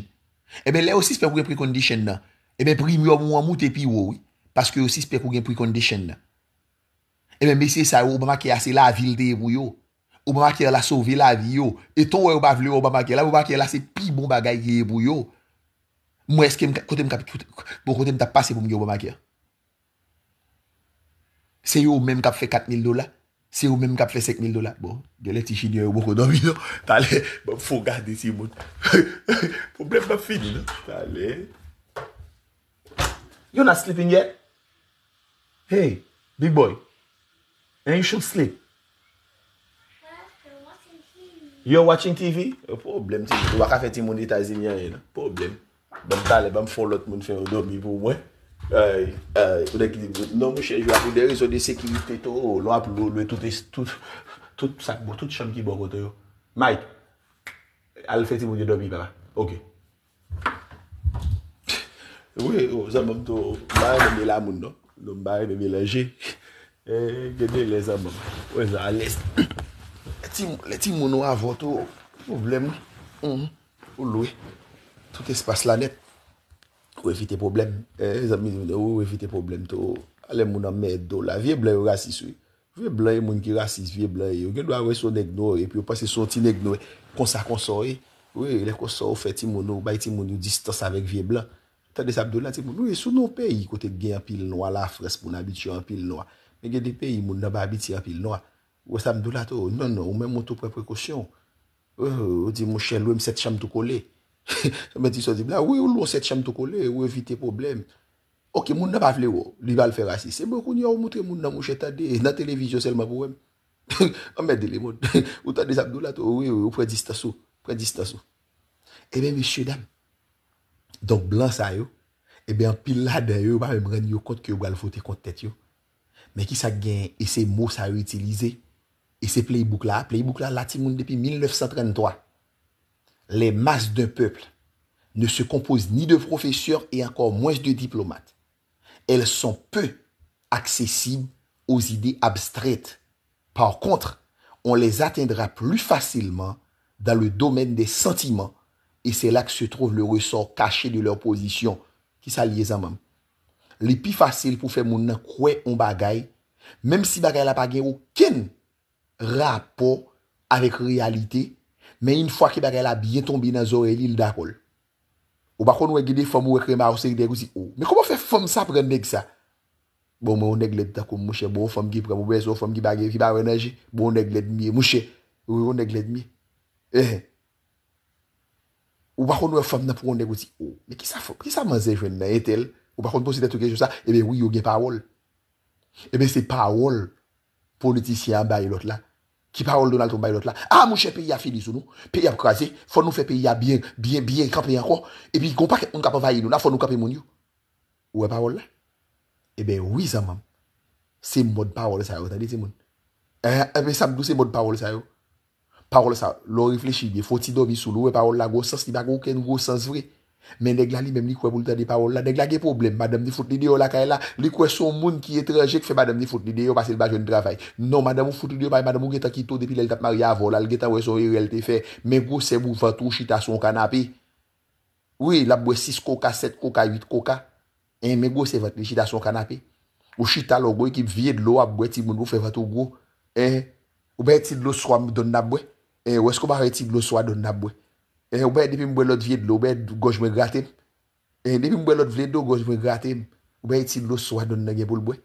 Eben, le ou si spek ou gen pre-condition nan. Eben, primyo moun an mout epi woy, paske ou si spek ou gen pre-condition nan. Eben, mesye zayos, oubama ki relase la vile dek pou yon. Ou mwa akye la souvi la vi yo. E ton wè ou mwa avlè ou mwa akye la. Ou mwa akye la se pi mw bon mwa gaye ki e bou yo. Mwen eske mkote mkote bon mkote mkote mta pase mwen mwen mwen akye. Se yo ou mwen mkote fè kat mil dola. Se yo ou mwen mkote fè sek mil dola. Bon, jelè ti chini yo ou mwen mwen mwen mwen mwen. Tale, mwen bon, fwo gade si mwen. Problem mwen fin. Non? Tale. You not sleeping yet? Hey, big boy. And you should sleep. You're watching TV? Problem TV. Waka feti mouni tazinyan yè nan. Problem. Ban talè, ban folot moun fè yon dobi pou mwen. Ay. Ay. O dek di mwen. Non mwen chè jwa pou de rizou de sekivite to. Oh, o. Lwa pou lwe tout sakbo, tout chan ki bò kote yo. Mike. Al feti mouni dobi baba. Ok. Ouye. O. Oh, zan mwen to. Mbaye mwen mè la moun no. Non, Mbaye mwen mè la jè. E. Gede le zan mwen. O. Zan. A lèz. A lèz. Le ti moun ou avote ou problem, ou loue, tout espase la net, ou evite problem. E, eh, zami nou, ou evite problem tou, ale moun amè do la. Vie blan yon rasis ou, vie blan yon moun ki rasis, vie blan yon. Gèdwa wè sou negnore, pi e, e, ou pasè sou ti negnore, konsa konsore. Ou, lè konsore ou fè ti moun ou, bay ti moun yon distos avèk vie blan. Tè de sa bdou la ti moun ou, sou nou peyi kote gen apil noua la fres moun abiti an apil noua. Mè gen di peyi moun nababiti an apil noua. Ou sa mdoula tou, nan nan, ou men moutou pre prekousyon. Euh, ou di mouche louem set chanm tou kole. Ou men diso di blan, ou louem set chanm tou kole, ou evite problem. Ok, moun nan pa vle ou, li val fer asis. Se moun koun yo moutre moun nan mouche tade, nan televizyon selman pou wèm. Ou men dile mout, ou tade sa mdoula tou, ou predistansou, predistansou. E eh ben, meshe dam, donk blan sa yo, e ben, pil la den yo, wame mren yo kont ki yo gal fote kont tete yo. Men ki sa gen, ese mou sa yo itilize, Et ces Playbook là, Playbook là, Latimoun depuis 1933. Les masses d'un peuple ne se composent ni de professeurs et encore moins de diplomates. Elles sont peu accessibles aux idées abstraites. Par contre, on les atteindra plus facilement dans le domaine des sentiments et c'est là que se trouve le ressort caché de leur position qui s'allie à même. Les plus faciles pour faire mon croire en bagaille, même si bagaille n'a pas aucune Rapo, avek realite, men yin fwa ki bagay la biye tombi nan zoreli l da kol. Ou bakon we gide fom ou we krema ou se gide gouzi ou. Men komon fe fom sa prene gisa? Bon moun negled takou mwoshe, bon fom gi preme ou we zo, fom gi bagay ki bagay renaj, bon negled miye mwoshe, ou yon negled miye. Ehe. Ou bakon we fom na prene eh gizi ou. Men ki sa fok? Ki sa manze jenna etel? Ou bakon ton se te touke josa? Ebe wiyo gen parol. Ebe eh se parol, politisyen bay lot la, Ki parol donal ton baylot la, ah, a mouche pe ya fini sou nou, pe ya apkwaze, fon nou fe pe ya bien, bien, bien, kapen ya kwa, e bi goun pa ke un kapen vayi nou, na fon nou kapen moun yo. Ouwe parol la? Ebe, wiza mam, se mod parol sa yo, ta de se moun. Ebe, sam, dous se mod parol sa yo? Parol sa, lor reflechini, foti dobi sou nou, ouwe parol la, ouwe parol la, ouwe parol la, ouwe parol la, ouwe parol la, ouwe parol la, ouwe parol la, ouwe parol la, ou Men deg la li menm li kwe pou lta di parol la, deg la ge problem, madame li foute lide yo la ka ela, li kwe son moun ki etreje ki fwe madame li foute lide yo pasil bajon di travay. Non, madame ou foute lide yo, madame ou geta ki to depi lel tap maria avon la, lgeta wè son e realte fwe, mè gwo se mou vatou chita son kanapè. Ou e, la bwe 6 koka, 7 koka, 8 koka, eh, mè gwo se vatou chita son kanapè. Ou chita lo gwe ki vye dlo ap gwe ti moun mou fwe vatou gwo, mè eh, gwe ti gloswa don na bwe, wè sko mè gwe ti gloswa don na bwe. E ou bè depi mbè lot vye dlo, ou bè goj mwen gratem. E depi mbè lot vye dlo, ou bè goj mwen gratem. Ou bè iti lò swad non nage bol bwe.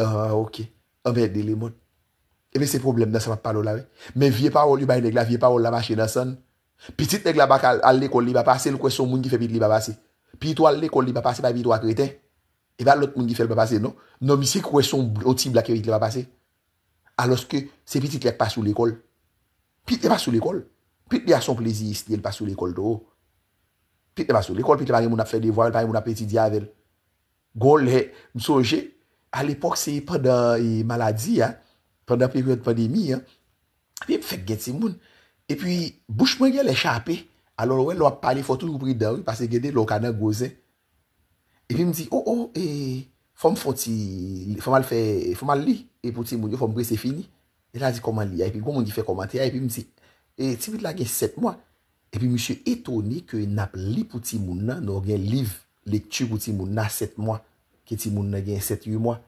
Ah ok, an bè deli moun. E eh bè se problem nan sa mwen palo la ve. Men vie parol yon bè yon negla, vie parol la machi nan san. Pitit negla bak al le kol li ba pase, l kwe son moun ki fe pit li ba pase. Pitou al le kol li ba pase, bè pitou akritè. E bè lot moun ki fe li ba pase, non? Non, mi se kwe son oti blake vit li ba pase. Alos ke se pitit lèk pa sou l'ekol. Pit lè Pit li a son plezist li el pa sou l'ekol do. Pit li pa sou l'ekol, pit li pa yon moun ap fè de vo, yon pa yon moun ap pè ti diavel. Gol he, msouje, al epok se yon pèdè maladi ya, pèdè periode pandemi ya, pe m fèk gèt si moun. E pi, bouch moun yon lè chapè, alol wè lò ap pali fotou loupri dè wè, pase gètè lò kanè gozè. E pi m di, o oh, o, oh, e, fòm fò ti, fòm al fè, fòm al li, e pou ti moun yo, fòm bre se fini. E la di koman li, a, e E ti moun la gen 7 mwa. E pi mi se etoni ke nap li pou ti moun nan nou gen liv. Le tchou pou ti moun nan 7 mwa. Ke ti moun nan gen 7-8 mwa.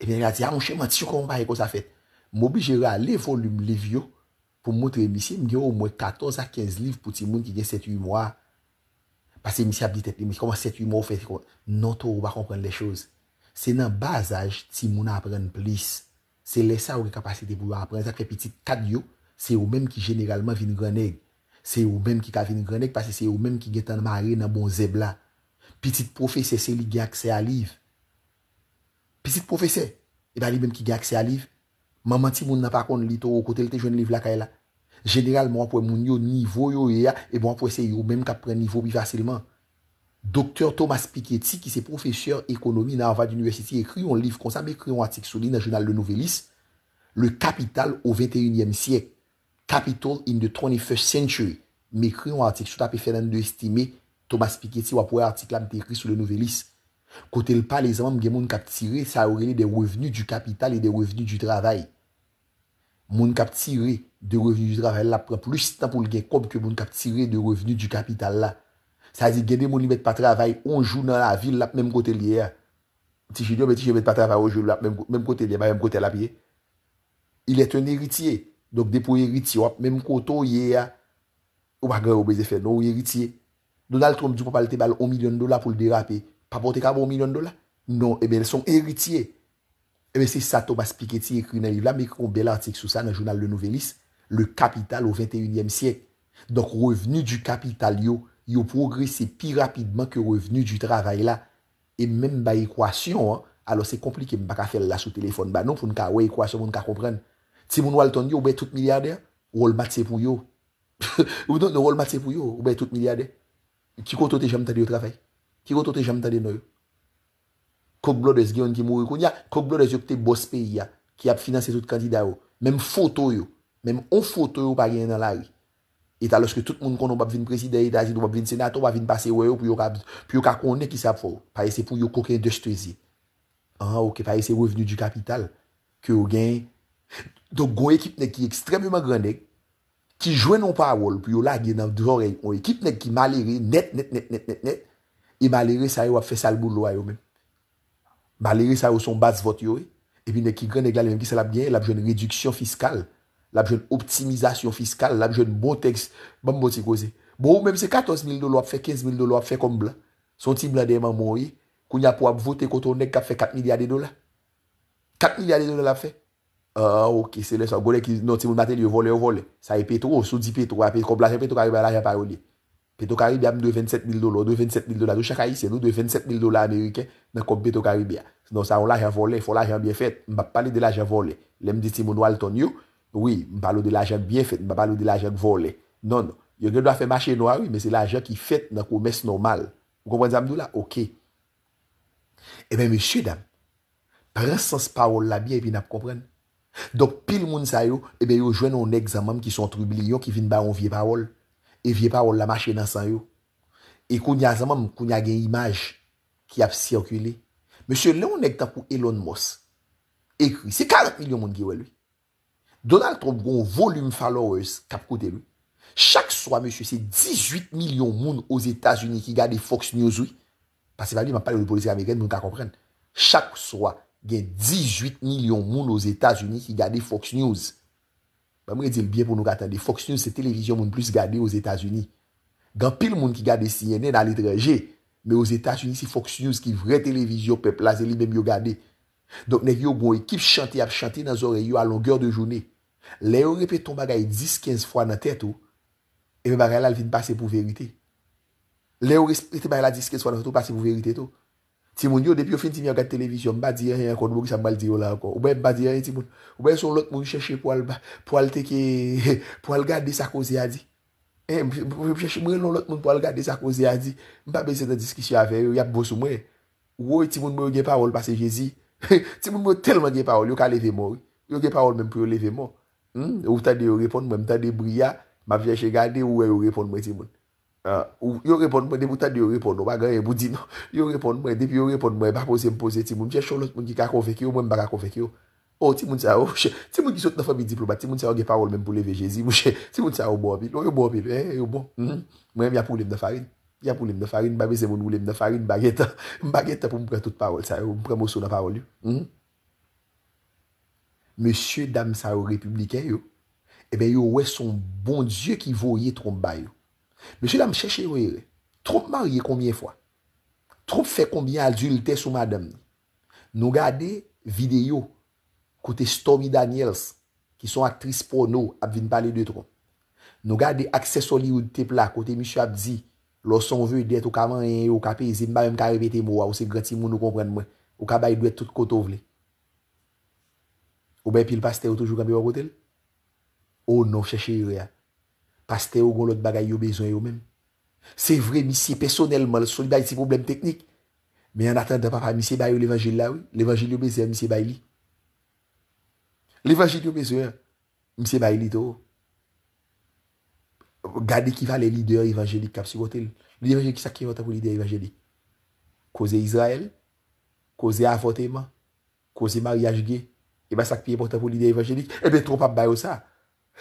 E pi gen a ti, a mou chè mwen ti chou kompa e kwa sa fèt. Mou bi jere a le volum liv yo. Pou mwotre mi se, mi gen ou mwen 14-15 liv pou ti moun ki gen 7-8 mwa. Pase mi se ap ditet li, mi se koman 7-8 mwa ou fèt. Non tou ou ba komprèn le chouz. Se nan bazaj, ti moun nan apren plis. Se lesa ou ke kapasite pou ba apren. Se apre piti 4 yo. Se ou menm ki generalman vin greneg. Se ou menm ki ka vin greneg pase se ou menm ki getan mare nan bon zeb la. Pitit profese se li ge akse aliv. Pitit profese. E ba li menm ki ge akse aliv. Maman ti moun nan pakon li to o kote lte joun liv la kaya e la. Generalman wapwe moun yo nivou yo e ya e bon wapwe se ou menm ka pren nivou bi vaselman. Dokter Thomas Piketty ki se profeseur ekonomi nan avad di universiti ekri yon liv konsa me ekri yon atik sou li nan jounal de novellis Le Capital au 21e siek. Capital in the 31st century. M'ekri yon artik. Souta pe fè nan de estime. Thomas Piketty wap wè artik la mte kri sou le nouvelis. Kote l pa les amam gen moun kaptire. Sa ou rene de revenu du kapital. E de revenu du travay. Moun kaptire. De revenu du travay la. Pren plus tan pou l gen kob. Ke moun kaptire de revenu du kapital la. Sa zi gen de moun li mèt pa travay. On jou nan la vil la. Mèm kote l yè. Ti jè diyo. Ti jè mèt pa travay. Mèm kote l yè. Mèm kote l apye. Il et un eritye. Donk depo eritye, wap, menm koto ye ya. Ou bagre ou bez efe, non ou eritye. Donald Trump di pou palte bal on milyon dola pou l'derape. Pa pote kaba on milyon dola? Non, ebe, eh son eritye. Ebe, eh se sa to ba spiketi ekri nan yu la, me ekri kon bel artik sou sa nan jounal de Nouvelis. Le kapital ou 21e siye. Donk revenu du kapital yo, yo progresi pi rapidman ke revenu du travay la. E menm ba ekwasyon, alo se komplike baka fel la sou telefon. Non pou nka wey ekwasyon, pou nka komprenn. Si moun wal ton yo ou bay tout milliarder, rol mat se pou yo. Ou non, non, rol mat se pou yo, ou bay tout milliarder. Ki koto te jam tade yo trafay? Ki koto te jam tade noyo? Kok blo de se gen yon ki mou yon kon? Ya, kok blo de se yon ki te bos peyi ya, ki ap finanse tout kandida yo. Mem foto yo, mem on foto yo pa gen nan la yo. E ta loske tout moun kon nou bab vin preside, e ta zin nou bab vin senato, bab vin pase yo yo, pou yo ka konen ki sa pou yo. Pa ese pou yo kok endostezi. An, ah, ou ke pa ese revenu di kapital, ki yo gen... Donk go ekip nek ki ekstrem yonman gran nek Ki jwen non pa wol Pi yo la gen nan drorey Ekip nek ki malere net net net net net E malere sa yo ap fe salbou lwa yo men Malere sa yo son bas vot yoy E pi nek ki gran nek la Lemki sa la bjen, la bjen reduksyon fiskal La bjen optimizasyon fiskal La bjen botex Bon mwen se 14000 dolo ap fe 15000 dolo ap fe kom blan Sonti blan deyman moun yi Kou nya pou ap vote konton nek kap fe 4 milyade dola 4 milyade dola ap fe Ah, ok, se le sa, gole ki nou ti moun matel yo vole yo vole. Sa e petro, sou di petro. Ape, kob laje pe to karibia laje paroli. Pe to karibia mdwe 27 mil dolo, 27 mil dola. Do chakayise nou, 27 mil dola Amerike, nan kob pe to karibia. Non sa, mdwa laje vole, fwo laje mbye fet, mba pali de laje vole. Le mdi ti moun walton yo, wii, mpalo de laje mbye fet, mba pali de laje vole. Non, yon gen do a fe mache nou a wii, mbe se laje ki fet nan kou mes normal. Mkompren zan mdou la? Ok. E eh mwen Dok pil moun sa yo, ebe yo jwen ou nek zanmanm ki son trubli yo ki vin ba yon vie parol. E vie parol la mache nan sa yo. E koun ya zanmanm koun ya gen imaj ki ap sirkule. Monsie, le ou nek tapu Elon Musk? Ekri, se 40 milyon moun gewe lui. Donald Trump gon volume followers tapu kote lui. Chak swa monsie, se 18 milyon moun os Etats-Unis ki gade Fox News oui. Pase pa li ma pali ou de polisi Amerikan, moun ta kompren. Chak swa. gen 18 milyon moun os Etats-Unis ki gade Fox News. Mwen mwen di l biye pou nou katande, Fox News se televizyon moun plus gade os Etats-Unis. Gan pil moun ki gade si yene nan litreje, me os Etats-Unis se Fox News ki vre televizyon pe plaze li menm yo gade. Dok nek yo bo ekip chante ap chante nan zoreyo a bon longeur de jouni. Oh. Le yo repeton bagay 10-15 fwa nan tetou, ebe bagay la vin pase pou verite. Le yo respeton bagay la 10-15 fwa nan tetou pase pou verite to. Ti moun yo dep yo fin ti mwen yo gwa televizyon, mba diyan yon kon mbou ki sa mbal diyon la akon, mba diyan yon ti moun, mba yon son lot moun cheche pou al teke, pou al gade sa kouze yadi. E, eh, mbe cheche mwen yon lot moun pou al gade sa kouze yadi, mba bese nan diskisyon aferi, yon yap bous mwen. Woy ti moun mwen yon ge parol pase Jezi, ti moun mwen telman ge parol, yon ka leve moun, yon ge parol men pou yon leve moun. Yon hmm? ta de yon repon mwen, yon ta de bria, mba vye che gade, yon we yon repon mwen ti moun. Yo repon mwen, debe yo repon mwen, ba posen, posen, ti mwen jè chonlout mwen ki ka konvekyo, mwen mba ka konvekyo. Oh, ti mwen chanlout mwen, ti mwen ki chot nan fòmid diploba, ti mwen chanlout mwen ke parol mèm pou leve jezi, mwen chanlout oh, bon, oh, bon, eh, bon, mm-hmm. mwen bo apil, yo mm-hmm. bo apil, yo eh bo. Mwen mwen yapounem de farin, yapounem de farin, babè zemoun mwen mwen de farin, bagèta, bagèta pou mwen pre tout parol, mwen pre mouson na parol yo. Mèsyè dam sa yo republikè yo, e bè yo wè son bon djye ki vò ye trombay yo. Mèche la mèche chè chè rè rè, troup marye koumyen fwa, troup fè koumyen adultè sou madèm, nou gade videyo kote Stormy Daniels ki son aktris porno ap vin pale de troup, nou gade aksè soli ou tepla kote mèche ap zi, lò son vè yon det ou kaman yon ou kapè, zimba yon karepète mou a, ou se greti moun ou kompren mwen, ou kaba yon dwe tout koto vle. Ou bè pilpaste ou toujou gambe wakotèl, ou oh nou chè chè rè rè rè. Pastè ou goun lot bagay yo bezwen yo men. Se vre misi personelman, sou li bayi ti problem teknik. Men yon atentan pa pa, misi bayi yo l'evangel la ou. L'evangel yo bezwen, misi bayi li. L'evangel yo bezwen, misi bayi li to ou. Oh. Gade ki va le lider evangeli kap si gote. Lider evangeli ki sakye bote pou lider evangeli. Koze Israel, koze avote man, koze maryaj ge, eba eh sakpe bote pou lider evangeli. Ebe eh tron pap bayo sa.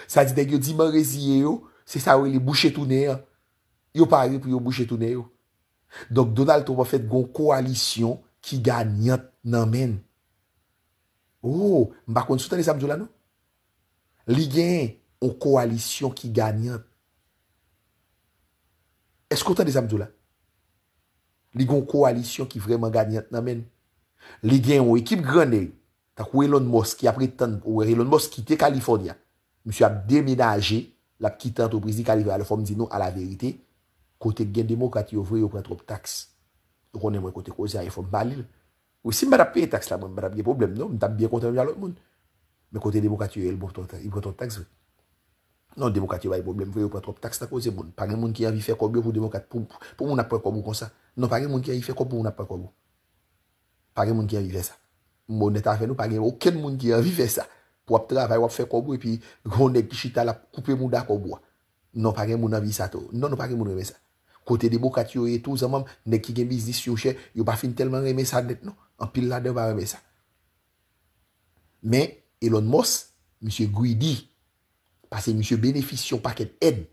Sa di den yo di man rezye yo, Se sa wè li bouchetounè an. Yo pari pou yo bouchetounè yo. Donk Donald Trump a fèt gon koalisyon ki ganyant nan men. Ou, mbakon sou tan de Zabdjoula nou? Li gen yon koalisyon ki ganyant. Eskou tan de Zabdjoula? Li gon koalisyon ki vreman ganyant nan men. Li gen yon ekip grane, tak wè lon mos ki apre tan, wè lon mos ki te Kalifornia. Msy ap demenaje La pkite antoprizi kalive al fòm zinon a la verite, kote gen demokat yo vwe yo pratrop taks. Yon konen mwen kote kòze a yon fòm balil. Ou si mbada paye taks la mwen, mbada bge problem, non? Mbada bie kontan yon lalòk moun. Mwen kote demokat yo yon yon bote yon taks. Non, demokat yo baye problem, vwe yo pratrop taks la kòze moun. Pari moun ki yon vife kòm yon vwe demokat pou moun apre kòm moun konsa. Non, pari moun ki yon vife kòm moun apre kòm moun. Pari moun ki yon vife sa. pou ap tra, vay wap fe koubou, epi, goun dek di chita la, koupe mou da koubou. Non pa gen moun avisa tou. Non, non pa gen moun remesa. Kote debo kat yo etou, zanman, nek ki gen viz dis yonche, yo pa fin telman remesa det nou. An pil la deva remesa. Men, Elon Musk, M. Grady, pase M. Beneficio paket ed,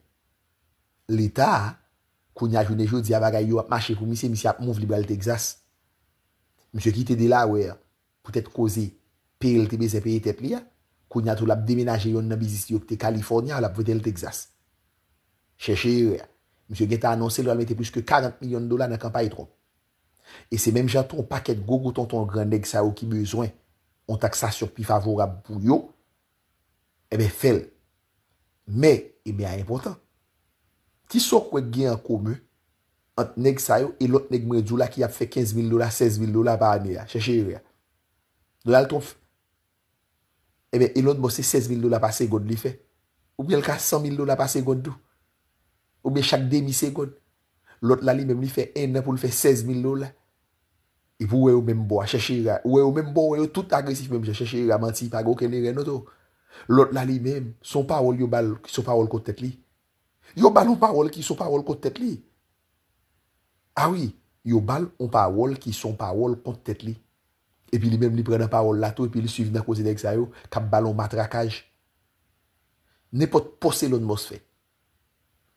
l'Etat, koun ya joun e jout zi avagay yo ap mache koumise, M. ap mouv liberalite exas. M. Gite de la wè, pou tèt kouze, peril tebe zepi etep li ya, Kou nyatou lap demenajen yon nan bizist yo kte Kaliforniya ou lap vede l Texas. Cheche yore. Mse Geta anonsen lò la mette plus ke 40 milyon dola nan kampaye tronk. E se menm jantou paket gogo ton ton gran neg sa yo ki bezwen on taksasyon pi favorab pou yo, ebe fel. Me, ebe a impotant. Ti so kwen gen an komu ant neg sa yo e lot neg mwen djou la ki ap fe 15 mil dola, 16 mil dola par ane ya. Cheche yore. Euh, Do al ton f. Ebe, elot mo se 16.000 do la pa segon li fe. Ou bie l ka 100.000 do la pa segon do. Ou bie chak demi segon. Lot la li mem li fe en nan pou li fe 16.000 do la. I pou we yo menm bo a chachira, we yo menm bo, we yo tout agresif menm chachira manti pa goke le re noto. Lot la li mem, son parol yon bal ki son parol kontet li. Yon bal yon parol ki son parol kontet li. Awi, yon bal yon parol ki son parol kontet li. epi li menm li prena parol lato epi li suiv na kouze dek zayou kap balon matrakaj ne pot pose loun mous fe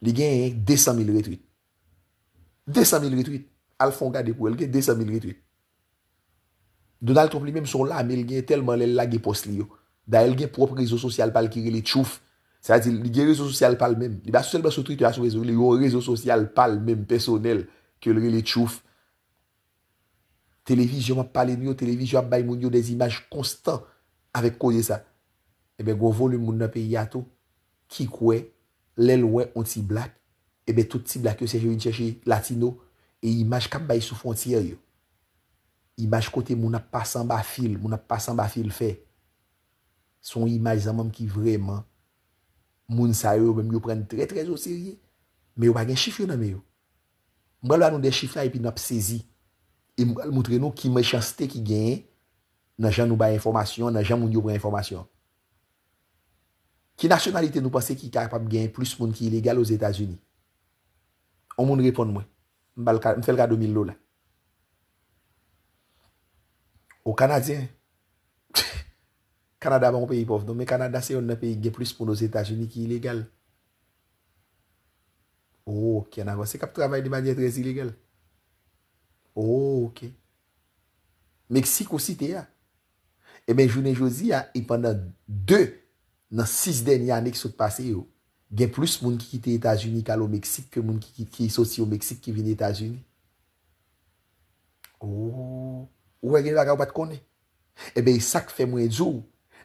li gen yon 200.000 retrit 200.000 retrit al fonga dekou el gen 200.000 retrit Donald Trump li menm son la menm li gen telman lel la ge pose li yo da el gen prop rezo sosyal pal ki re li chouf sa zil li gen rezo sosyal pal menm li ba selba sou tri te asou rezo li yo rezo sosyal pal menm personel ki re li chouf Televizyon wap pale dyo, televizyon wap bay moun dyo des imaj konstant avèk kode sa. Ebe eh govon lè moun apè yato, kik wè, lèl wè, ont si blak, ebe tout si eh blak yo, sejè yon chèjè latino, e imaj kap bay sou fontiyè yo. Imaj kote moun ap pasan bafil, moun ap pasan bafil fè. Son imaj zan moun ki vreman, moun sa yo, moun yo pren tre tre zo sirye, mè yo bagen chifyo nan mè yo. Mwen wan nou de chifyo la epi nop sezi, El moutre nou ki mechansite ki gen nan jan nou baye informasyon, nan jan moun yo baye informasyon. Ki nasyonalite nou pase ki ka kapap gen plus moun ki ilegal os Etats-Unis? On moun repon mwen. M fe lka 2000 lola. O Kanadyen, Kanada moun peyi pof non, men Kanada se yon nan peyi gen plus moun os Etats-Unis ki ilegal. Ou, oh, se kap travay di manye trez ilegal. O, oh, ok. Meksik ou si te ya. Ebe, jounen Josie ya, e pwanda 2 nan 6 den yane ki sot pase yo. Gen plus moun ki kite Etasuni kal ou Meksik ke moun ki kite sosyo Meksik ki vine Etasuni. O, oh, ou e gen bagay ou bat kone? Ebe, sak fe mwen djou,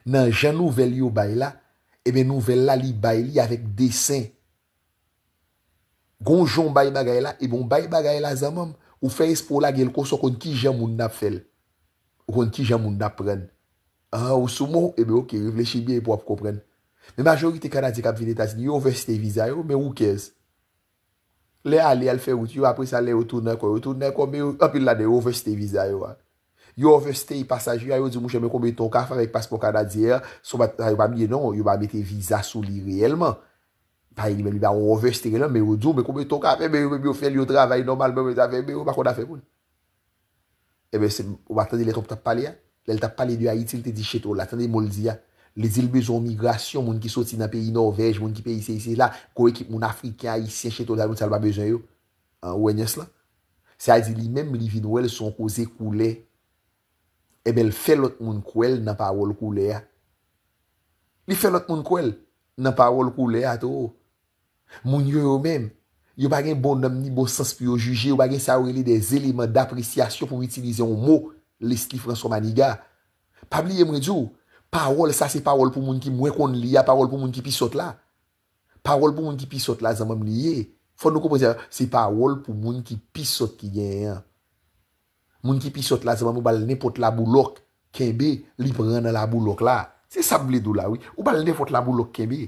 nan jan nouvel yo bay la, ebe nouvel la li bay li avek desen. Gonjon bay bagay la, ebon bay bagay la zamom, Ou fe espo la gel koso kon ki jan moun nap fel. Ou kon ki jan moun nap pren. Ou sou mou, ebe ok, yon vleche biye pou ap kopren. Me majorite kanadik ap vin etazini, yon veste viza yo, me ou kez. Le ale al fe wout, yon apres ale yon tourne ko, yon tourne ko, me yon, apil la de, yon veste viza yo. Yon veste yon pasajer, yon di mou cheme konbe ton kaf avèk paspon kanadier, yon non, ba mette viza sou li reyelman. Ay li men li ba roveste gen lè, mè yo djou, mè kou mè tok apè, mè yo mè yo mè yo fè li yo dravay normal, mè yo mè yo mè yo mè kou na fè moun. E bè se, wak tande li lè tap pale ya, lè lè tap pale di a itil te di cheto, lak tande mol di ya, li dil bezon migrasyon, moun ki soti nan peyi Norvej, moun ki peyi si, si, la, kou ekip moun Afrika, isi, cheto, dan moun sal ba bezon yo, wè nyes la. Se a di li men li vin wè, lè son kou zekou lè, e bè l Moun yo yo men, yo bagen bon nam ni bo sens pi yo juje, yo bagen sa ou ele des elemen d'apresyasyon pou mwen itilize yon mou, l'esli François Maniga. Pabli yon mwen djou, parol sa se parol pou moun ki mwen kon li ya, parol pou moun ki pisot la. Parol pou moun ki pisot la zanman mwen liye, fon nou kon bozyan, se parol pou moun ki pisot ki gen yon. Moun ki pisot la zanman mwen balne pot la boulok kembe, li pran nan la boulok la. Se sab li dou la, ou balne pot la boulok kembe.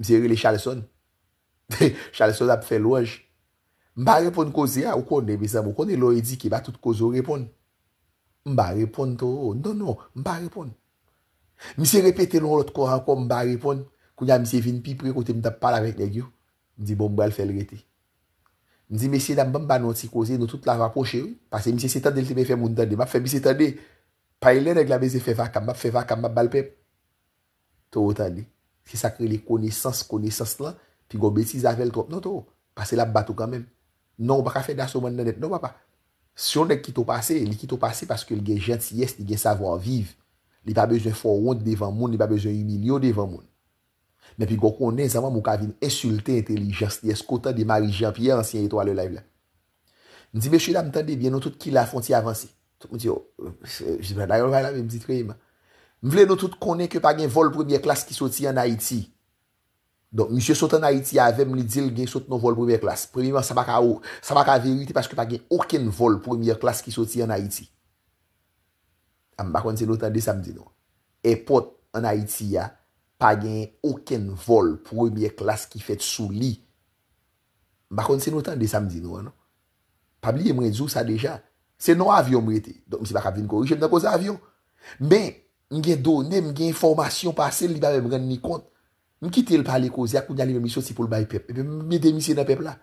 Mse re le chalison. Chalison ap fe louaj. Mba repon kouze ya. Ou kon de bizan mou. Ou kon de louaj e di ki ba tout kouzo repon. Mba repon tou. Oh, non, non. Mba repon. Mse repete nou lot kou an kon. Mba repon. Kou ya mse vin pi pre kote mta pala vek negyo. Mse bombe al fel rete. Mse mese dan bamba nou ti kouze. Nou tout la vapo che. Pase mse setan del te me fe moun dan de. Mba fe mi setan de. Paye le neg la me ze fe vakam. Mba fe vakam mba bal pep. Tou wotan de. Se sa kre li koneysans, koneysans lan, pi go beti zave l to, nan to, pase la batou kamen. Non, nan ou baka fe daso man nan et, nan wap pa. Se yon dek ki to pase, li ki to pase paske li gen jantyes, li gen savo aviv. Li pa bejwen fwo woun devan moun, li pa bejwen yu miliyo devan moun. Men pi go konen, zaman mou ka vin esulte intelijens, li eskota de Marie-Jean-Pierre, ansyen eto alolay vla. Ni di me chida mtande, biye nou tout ki la fonti avansi. Tou mtio, jide mwen dayon vay la men, mtite kweye man. Mvle nou tout konen ke pa gen vol premye klas ki soti an Haiti. Don, msye soti an Haiti ya avem li dil gen soti nou vol premye klas. Premye mwen sa baka ou. Sa baka verite paske pa gen oken vol premye klas ki soti an Haiti. Am bakon se nou tan de samdi nou. E pot an Haiti ya, pa gen oken vol premye klas ki fet sou li. Bakon se nou tan de samdi nou an nou. Pabli yon e mwen djou sa deja. Se nou avyon mwen ete. Don, msye baka vin korijen nan kosa avyon. Men, M gen donen, m gen informasyon pasen li ba wè m ren ni kont. M kite l pale kozi akou nye li mè mi soti pou l bay pep. Epe m mè demisi nan pep la.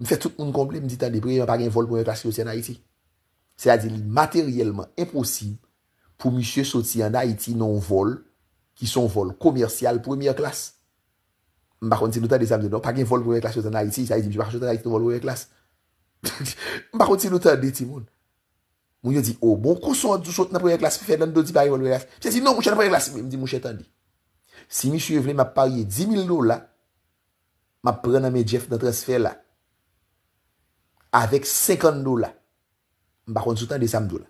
M fè tout moun komple m di tan debre, m pa gen vol pou mè klas ki soti an Aiti. Se a di materyèlman, imposib pou m soti an Aiti nan vol ki son vol komersyal pou mè klas. M bakon ti nou tan de samdi nan, pa gen vol pou mè klas ki soti an Aiti, sa yi di m ki bakon soti an Aiti nou vol pou mè klas. M bakon ti nou tan de ti moun. Mwen yo di, o, oh, bon kouson a dousot na preye glas pe fè, nan do di pari wè lè glas. Mwen se si, non, mwen chè nan preye glas. Mwen di, mwen chè tèndi. Si mwen suye vle, mwen pariye 10.000 do la, mwen prena mè jef nan transfer la. Avèk 50 do la. Mwen bakon sou tèndi samdou la.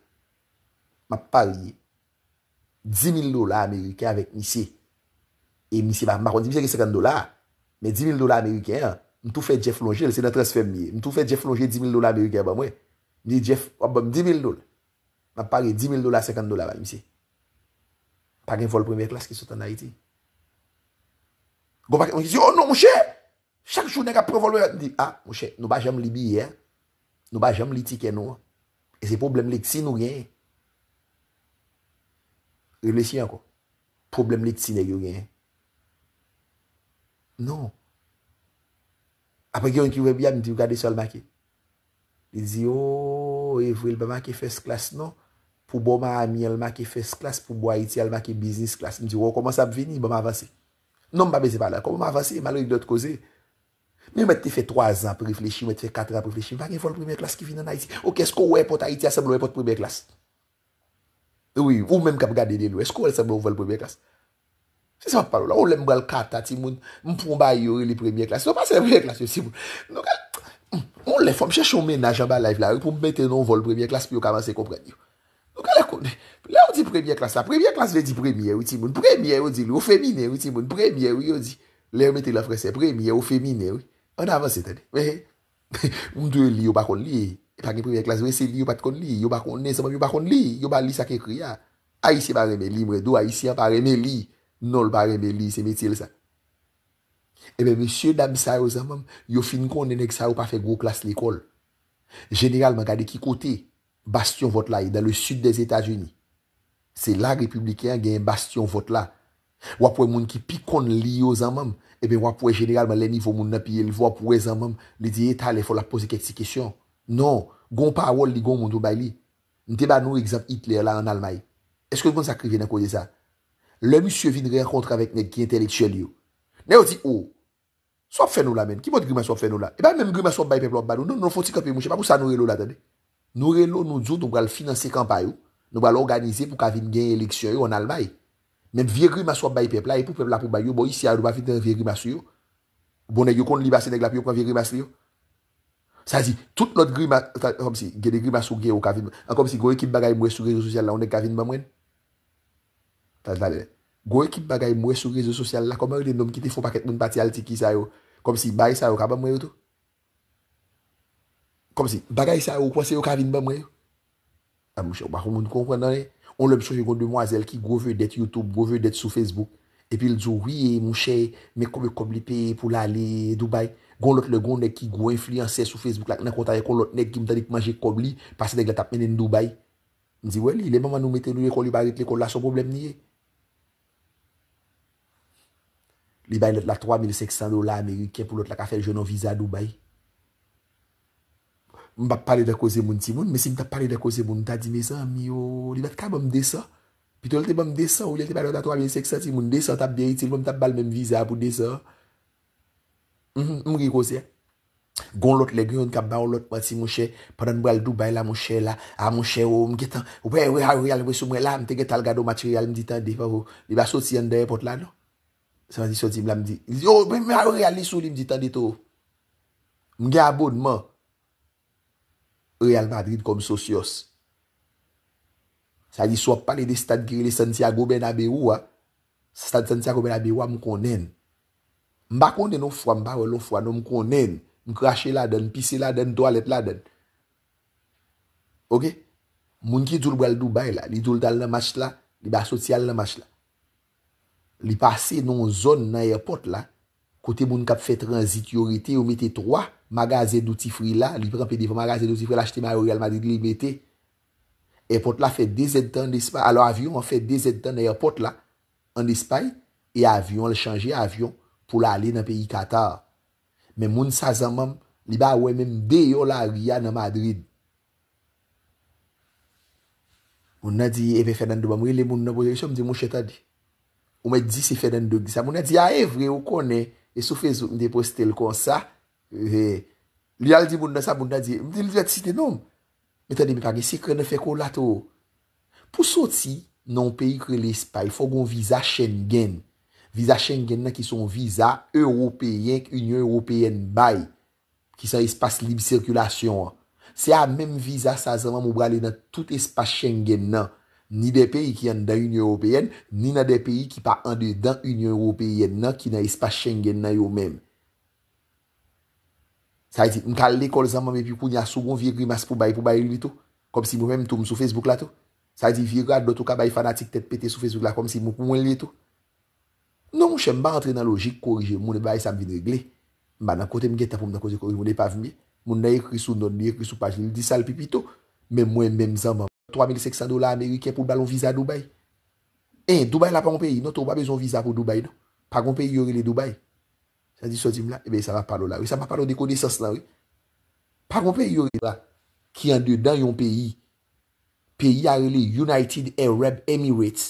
Mwen pariye 10.000 do la Amerike avèk misi. E misi bakon, mwen se ki 50 do la. Mwen 10.000 do la Amerike an, mwen tou fè jef lonje, lè se nan transfer miye. Mwen tou fè jef lonje 10.000 do la Amerike abè mwen mwen. Mi diye Jeff, wap bom, 10.000 dolar. Mwap pari 10.000 dolar, 50 dolar wap mwisi. Pari yon vol premier klas ki sot anay ti. Gwo bak, mwen ki si, oh no, mwen che! Chak chounen ka pre vol, mwen ki, ah, mwen che, nou ba jom li biye. Nou ba jom li tike nou. E se problem li ksi nou gen. Relisyon ko. Problem li ksi nou gen. Nou. Apre ki yon ki wè biye, mwen ki yon kade sol maki. Li zi, o, oh, evvel beman ki fes klas nan, pou bo ma ami elman ki fes klas, pou bo Haiti elman ki biznis klas. Li zi, o, oh, koman sa ap vini, beman avansi. Non mba bezi pala, koman avansi, malo yi dote koze. Mwen mwen te fe 3 an pou riflechi, mwen te fe 4 an pou riflechi, mwen mwen vol premye klas ki vina nan Haiti. O, kesko ou e pot Haiti asemlo ou e pot premye klas? Ou, ou menm kap gade den ou, esko ou asemlo ou vol premye klas? Se seman palo la, ou lembra l kata ti moun, mpou mba yori li premye klas? Non, se seman palo la, ou lembra l kata ti m On le fòm chè chòm menaj an ba laif la, pou mbètenon vol premye klas pou yo kamanse kompren yo. Ok lè kon, lè ou di premye klas la, premye klas vè di premye ou ti moun, premye ou di lè ou femine ou ti moun, premye ou yo di. Lè ou mète lè frese, premye ou femine ou. On avansè tè lè, mè, mdè lè yo bakon lè, e pa gen premye klas vè se lè yo patkon lè, yo bakon lè, seman yo bakon lè, yo bali sa ke kriya. Aisyen pa reme lè, mre do Aisyen pa reme lè, non lè pa reme lè, seme tè lè sa. Ebe, eh monsye dame sa yo zanman, yo fin kon nenek sa yo pa fe gro klas l'ekol. Generalman, gade ki kote, bastion vot la yi, dan le sud des Etats-Unis. Se eh la republikan gen bastion vot la. Wapwe moun ki pikon li yo zanman, ebe wapwe generalman le nivou moun na piye li wapwe zanman, li di etal, li fola pose kek si kesyon. Non, gon parol li gon moun do bay li. Ndeba nou exemple Hitler la an almay. Eske yon kon sakri ven akode za? Le monsye vin reakontre avek menk ki enteleksyon yo. Ne yo di ou? Swap fè nou la men. Ki moun gri maswap fè nou la? E ba men gri maswap bay peplot ba nou. Nou foti kapè mouchè pa pou sa nou relo la tèdè. Nou relo nou djou nou bal finanse kampayou. Nou bal organize pou Kavin genye eleksyon yo nan albay. Men vir gri maswap bay peplot. La e pou peplot apou bay yo. Bo yisi a yon wafit e den vir gri maswap yo. Bo ne yon kon li basen e glap yo pran vir gri maswap yo. Sa zi, tout not gri maswap. Kom si, genye gri maswap genye yo Kavin. A kom si, go ekip bagay mwesou gri yo sosyal la. O ne Kavin mamwen? Gwe kip bagay mwe sou rezo sosyal la, koman ou de nom ki te fon paket moun pati al tiki sa yo? Kom si bagay sa yo, kaban mwen yo tou? Kom si bagay sa yo, kwan se yo kavin ban mwen yo? A ah, mwen chè, ou bako moun konpwen nan e? On lèm sou jè kon de mwazel ki goveu det YouTube, goveu det sou Facebook. E pi lèm sou, wè mwen chè, mwen konveu kobli pe pou la le Dubai. Gon lot le gon de ki go enfliyansè sou Facebook, lak nan kontare kon lot nek ki mwen tanik manje kobli, pasè dek la tap menen Dubai. Mwen si, wè li, lèm anwa nou meten nou lè kon li bagay kwen Li bay lot la 3,500 dola Amerike pou lot la ka fèl jounon viza a Dubaï. Mbap pale de koze moun ti moun, me si mbap pale de koze moun, ta di me zan, mi yo, oh, li bat ka bom de sa? Pi to lote bom de sa, ou lote pale de la 3,500 di moun de sa, ta bie iti, lote bal men viza pou de sa. Mbi ki koze? Gon lot le gyon, ka ba ou lot wati mouche, padan mbou al Dubaï la mouche la, a mouche ou mgetan, ouwe ouwe a ouwe al mwesou mwe la, mte getal gado materyal mdi tan de pa ou, li ba sot si yande e pot la seman di sotim la mdi, yo, mwen a realisou li mdi ta ditou, mwen gen a bon mwen, real Madrid kom sosyos. Sa di swop pa li de stad kiri li Santiago Benabeuwa, stad Santiago Benabeuwa mwen konen, mba konde nou fwa mba wè nou fwa nou mwen konen, mwen krashe la den, pise la den, toalet la den. Ok? Mwen ki joulb wèl Dubai la, li joulb al nan mas la, li bas sotial nan mas la. li pase nou zon nan airport la, kote moun kap fe transitiorite, ou mette 3 magazen doutifri la, li prempe divan magazen doutifri la, chte ma yon real Madrid li mette, airport la fe dezèd tan despay, alo avyon man fe dezèd tan airport la, an despay, e avyon, le chanje avyon, pou la ale nan peyi Qatar. Men moun sa zan mam, li ba wè men beyo la riyan nan Madrid. Moun na di, e eh ve fè nan douba mwen, li moun nan boye yon, mwen di moun cheta di. Ou mwen di se fè den dek di sa. Mwen a di a ah, evre ou konè. E sou fè zout mwen depo stèl kon sa. Li al di moun nan sa moun nan di. Mwen di lè di vè titè noum. Mwen tè di mwen pake se kre nè fè kou lato. Pou soti nan peyi kre l'espay. Fò goun viza Schengen. Visa Schengen nan ki son viza Européyen k'unyon Européyen bay. Ki son espas libi sirkulasyon. Se a mèm viza sa zanman moun brale nan tout espas Schengen nan. Ni de peyi ki an dan Union Européenne, ni nan de peyi ki pa an de dan Union Européenne nan ki nan ispa chengen nan yo mèm. Sa yi di, mka le kol zanman me pi pou ni asugon vie gri mas pou bayi pou bayi li to. Kom si mou mèm toum sou Facebook la to. Sa yi di, vie grad do tou ka bayi fanatik tet pete sou Facebook la kom si mou pou mwen li to. Non mou chè mba rentre nan logik korije moun e bayi sa mvin regle. Mba nan kote mgeta pou mna koze korije moun e pa vmi. Moun na ekri sou non, ne ekri sou pa jil di sal pi pi to. Mè mwen mèm zanman. 3500 dola Amerike pou balon viza Dubaï E, Dubaï la pa yon peyi Non tou wap bezon viza pou Dubaï nou Pa kon peyi yore le Dubaï Sa di souzim la, ebe sa wap pa do la Sa wap pa do de kone sas lan Pa kon peyi yore la Ki yande dan yon peyi Peyi yare le United Arab Emirates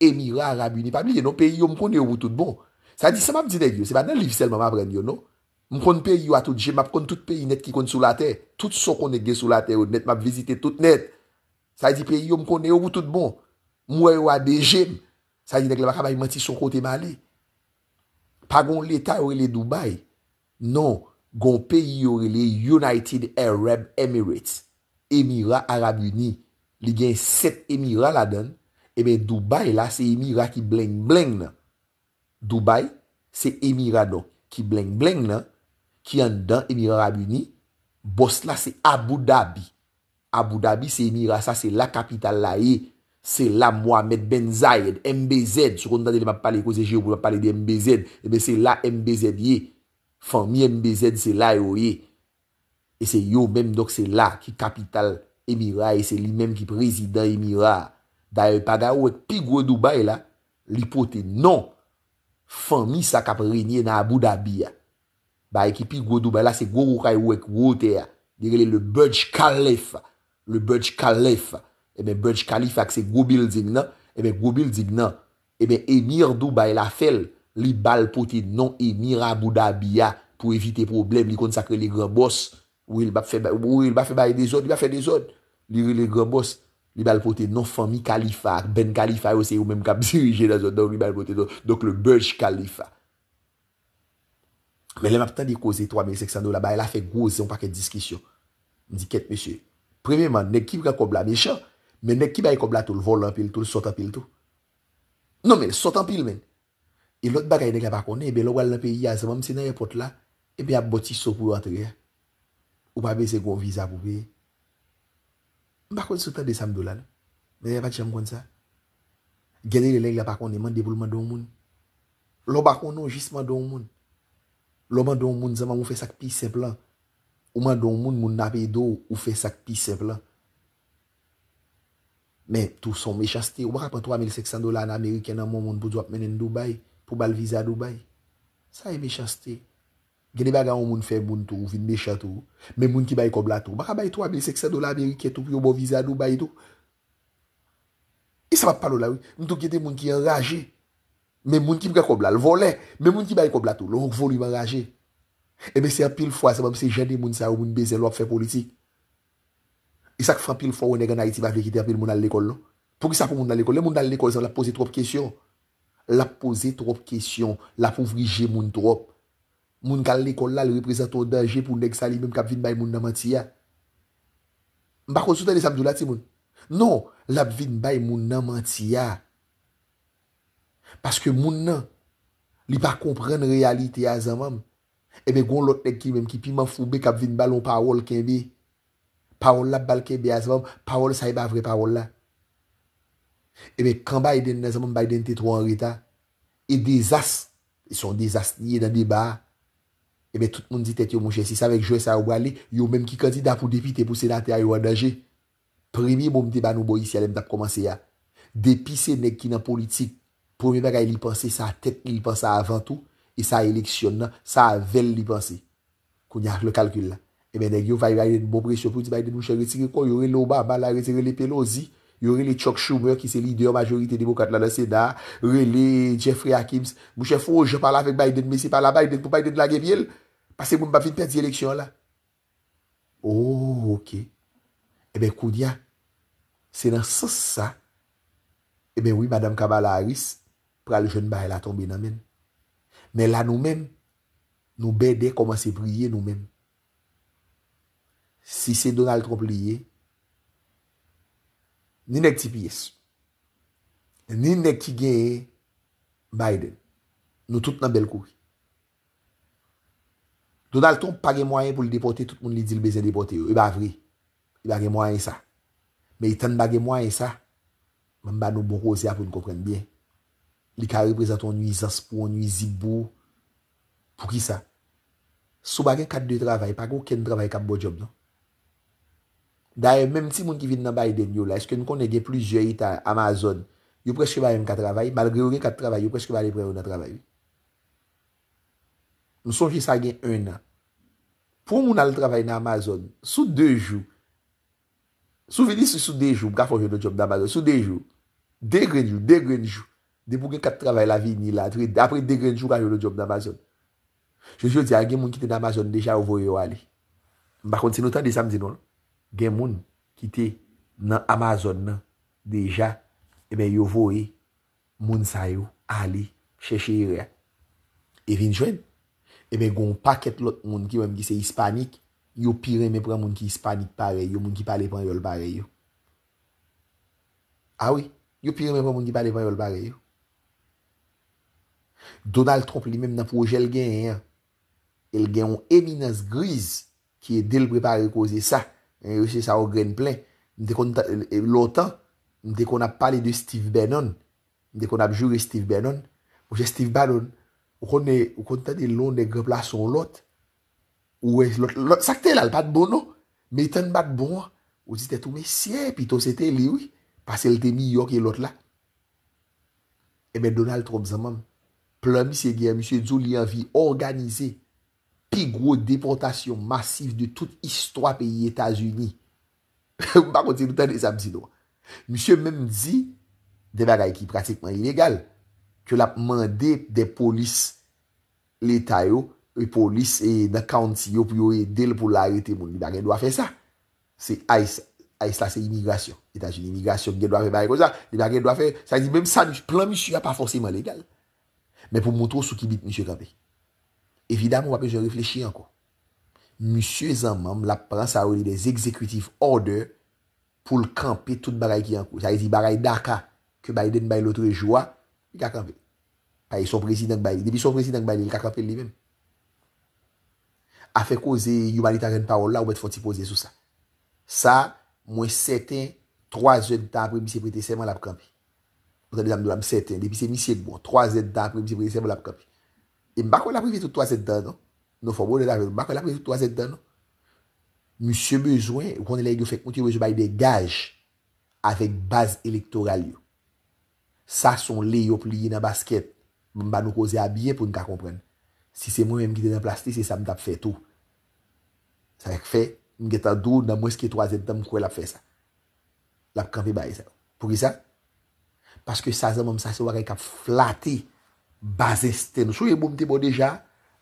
Emirat Arab Unipabli Yon peyi yon mkon yo woutout bon Sa di sa wap di dek yo, se ba nan livsel ma wap rend yo Mkon peyi yo atout, jemap kon tout peyi net Ki kon sou la te, tout sou kon nege sou la te Net map vizite tout net Sa yi di peyi yo mkone yo woutout bon. Mwè yo wade jem. Sa yi di dek la baka bayi manti son kote male. Pa gon l'Etat yore le Dubai. Non. Gon peyi yore le United Arab Emirates. Emirat Arabi Uni. Li gen 7 Emirat la den. Eben Dubai la se Emirat ki bleng bleng nan. Dubai se Emirat do. Ki bleng bleng nan. Ki yon dan Emirat Arabi Uni. Bos la se Abu Dhabi. Abu Dhabi se emira, sa se la kapital la ye. Se la Mohamed Ben Zayed, MBZ. Sou kondade li map pale koze je, ou li map pale de MBZ. Ebe eh se la MBZ ye. Fami MBZ se la yo ye. E se yo menm dok se la ki kapital emira. E se li menm ki prezident emira. Da el paga ou ek pi gwo Dubai la, li pote non. Fami sa kap renyen na Abu Dhabi ya. Ba e ki pi gwo Dubai la, se gwo ou kay ou ek wote ya. Direle le Baj Khalif ya. Le Burj Khalifa. Ebe eh Burj Khalifa ak se gobil dig nan. Ebe eh gobil dig nan. Ebe eh Emir Duba el a fel. Li bal pote non Emir Abou Dhabi ya. Pou evite problem. Li konsakre le granbos. Ou il ba fe baye de zon. Li ba fe de zon. Li granbos. Li bal pote non fami Khalifa. Ak ben Khalifa yo se ou menm ka bzirije da zon. Donk li bal pote. Non. Donk le Burj Khalifa. Men le map tan di koze 3600 do la. Ba el a fe goze. On pa ket diskisyon. Ni ket meshe. Premèman, nek kibra kobla meche, men nek kibay kobla toul volan pil, toul sotan pil toul. Non men, sotan pil men. E lot bagay nek la bakon, ebe lo walan pi yazan, mse nan repot la, ebe ap boti sopou atre. Ou pa be se goun vizak ou be. M bakon sotan de samdou lan, men e pati jam kon sa. Gede le lèk la bakon, eman devoulman don moun. Lo bakon nou, jist man don moun. Lo man don moun, zanman mou fè sak pi seplan. Oman don moun moun nabe do ou fe sak pisev la. Men, tou son mechaste. Ou baka pan 3,500 dola an Amerike nan moun moun pou dwa pmenen Dubaï. Pou bal viza Dubaï. Sa e mechaste. Geni baga an moun fe moun tou ou vin mecha tou. Men moun ki bay kobla tou. Baka bay 3,500 dola Amerike tou pou yo bo viza Dubaï tou. E sa pa palo la ou. Moun tou kete moun ki raje. Men moun ki mwen kobla lvole. Men moun ki bay kobla tou. Loun kvoli ba raje. Ebe se apil fwa, se mam se jade moun sa ou moun beze lwap fe politik. I sak fwa apil fwa ou ne gen a iti va vekite apil moun al lekol no. Pou ki sa pou moun al lekol? Le moun al lekol zan la pose trop kesyon. La pose trop kesyon, la pou vrije moun trop. Moun kal lekol la, le reprezento daje pou neg sa li moun kap vin bay moun namantiya. Mba konsute le samdou la ti moun. Non, la vin bay moun namantiya. Non, Paske moun nan, li pa kompren realite a zan mam. Ebe eh goun lot nek ki mem ki pi man fube kap vin balon parol ken be Parol la bal ken be a zvam, parol sa e ba vre parol la Ebe eh kamba e den nazamon bay den tetro an reta E de zas, e son de zas niye dan de ba Ebe eh tout moun di tet yo mouche, si sa vek jou e sa wale Yo mem ki kazi da pou depi te pou senate a yo an daje Premi bom de ban ou bo yisi alem da komanse ya Depi se nek ki nan politik Premi bagay li panse sa, tek li panse sa avantou E sa eleksyon nan, sa vel li pensi. Kounia, le kalkyl la. E ben den yo vay raynen bobrey sopouti Biden, mouche retire kon, yore loba, malare, retire le Pelosi, yore le Chuck Schumer ki se lide yo majorite di mokat la nan seda, yore le Jeffrey Akims, mouche fwo, jopal avik Biden, mesi pala Biden, pou Biden la gebyel, pase moun bavit pet di eleksyon la. Oh, ok. E ben kounia, se nan sosa, e eh ben woui, madame Kamala Harris, pral joun ba, el a tombe nan men. Men la nou men, nou be de koman se priye nou men. Si se Donald Trump liye, ni nek tipi yesu. Ni nek ki ge Biden. Nou tout nan bel kou. Donald Trump page mwenye pou li depote, tout moun li di l beze depote yo. Eh Iba vri. Iba ge mwenye sa. Me itan bagye mwenye sa. Mwen ba nou boko se apoun kompren biye. Li ka reprezenton nou yi zaspon, nou yi zibou. Pou ki sa? Sou bagen kat de travay, pa kou ken travay kap bo job no? Da e, menm ti moun ki vin nan bay den yo la, eske nou konen gen plus jayi ta Amazon, yo prej ke bayen kat travay, malgre ou gen kat travay, yo prej ke bayen prej ou nan travay. Nou sonji sa gen 1 an. Pou moun al travay nan Amazon, sou 2 jou, sou veni sou sou 2 jou, mka fonjen do job nan Amazon, sou 2 jou, 2 gren jou, 2 gren jou, De pou gen kat travay la vi ni la, apre de non? grenjou non? eh pa yo lo job nan Amazon. Je fiyo diya, gen moun ki te nan Amazon deja yo voye yo ali. Bakon, se nou ta de samzi nou, gen moun ki te nan Amazon nan, deja, e ben yo voye moun sayo ali, chè chè yore. E vin jwen, e ben goun paket lot moun ki wèm ki se hispanik, yo pire mè pre moun ki hispanik pare yo, moun ki pale pan yol bare yo. A ah wè, yo pire mè pre moun ki pale pan yol bare yo. Donald Trump li mèm nan fwojèl gen yè. El gen yon eminans griz ki e del prepa rekozè sa. E yon se sa o gren plè. Ndè kon ta, lò tan, ndè kon ap pale de Steve Bannon, ndè kon ap jure Steve Bannon, wè jè Steve Bannon, wè kon ta de lò nè grepla son lòt, wè e, lòt, lòt sakte lal pat bono, mè tan pat bono, wè zite tou mè siè, pi ton sete li wè, pas el temi yò ki lòt la. E eh mè Donald Trump zan mèm, plan misye gen, misye djou li anvi, organize, pi gro deportasyon masif de tout istwa peyi Etasuni, bako ti nou tan de sabzi nou, misye menm di, den bagay ki pratikman ilegal, kyo la pman de de polis, leta yo, e polis e de kant si yo, pi yo e del pou la rete moun, den bagay dwa fe sa, se AIS, AIS la se imigrasyon, Etasuni imigrasyon, gen dwa fe bagay ko sa, den bagay dwa fe, sa di menm sa, plan misye ya pa foseman legal, Men pou moutou sou ki bit, M. Kampé. Evidam, wapè, jè reflechi anko. M. Zanman, la pranse a ouli des exekwitif order pou l'kampé tout baray ki anko. Jè yè zi baray daka, ke Biden bay l'otre joua, yè kakampé. Paye son prezident Biden. Depi son prezident Biden, yè kakampé l'iwèm. A fè kouze, yu bali ta gen parol la, ou bet fònti pose sou sa. Sa, mwen seten, 3 jen tan apè, mwen se prete seman la p'kampé. Mwen sa de zanm do bon, la m seten. Depi se misye kbo. 3 zet dan. Mwen se presem la m kapi. E m bako la preve to 3 zet dan. Non fomo de la preve. M bako la preve to 3 zet dan. M se bejwen. Ou kon de la yon fèk. Mwen se bejwen baye de gaj. Avek baz elektoral yo. Sa son le yo pliye nan basket. M ban nou koze a bie pou n ka kompren. Si se mwen m gite nan plastik. Si sa m tap fè tou. Sa fèk fè. M geta dou. Nan mweske 3 zet dan. M kwe la fè sa. La kante baye sa Paske sa zanman msase wakay kap flate, bazeste. Nou souye moum tebo deja,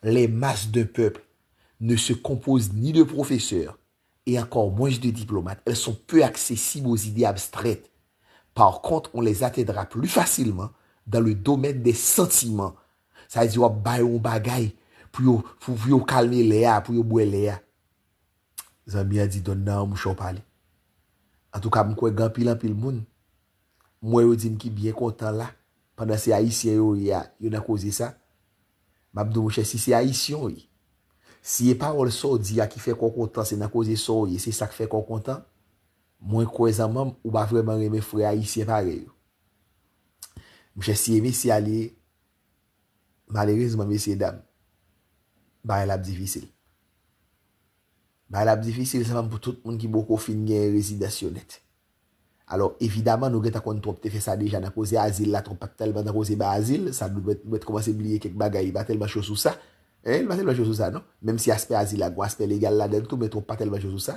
le mas de pepl ne se kompose ni de profeseur e ankon mwenj de diplomat. El son peu aksesib os ide abstret. Par kont, on les atedra plu fasilman dan le domen de sentiman. Sa zi wap bayon bagay, pou yo fuyo kalme lea, pou yo boue lea. Zanmi ya di don nan mou chanpali. An tou ka mkwen gampilan pil moun. Mwen yo di mki byen kontan la, pandan se a isye yo ya, yo nan kouze sa. Mwen mwen chè si se a isyon yo. Si e parol so di ya ki fè kon kontan, se nan kouze so yo, se sa ki fè kon kontan, mwen kouzaman mwen ou ba vreman reme fure a isye pare yo. Mwen chè si e misi ale, malerizman misi edam, bayel ap di visil. Bayel ap di visil se mwen pwoutout moun ki mwoko fin gen rezidasyon ete. alo evidaman nou gen ta kon trope te fe sa deja na koze asil la trope pa telman na koze ba asil, sa nou bete komanse bilye kek bagay ba telman chosou sa, e, lwa telman chosou sa non, menm si aspe asil la gwa, aspe legal la den to, men trope pa telman chosou sa,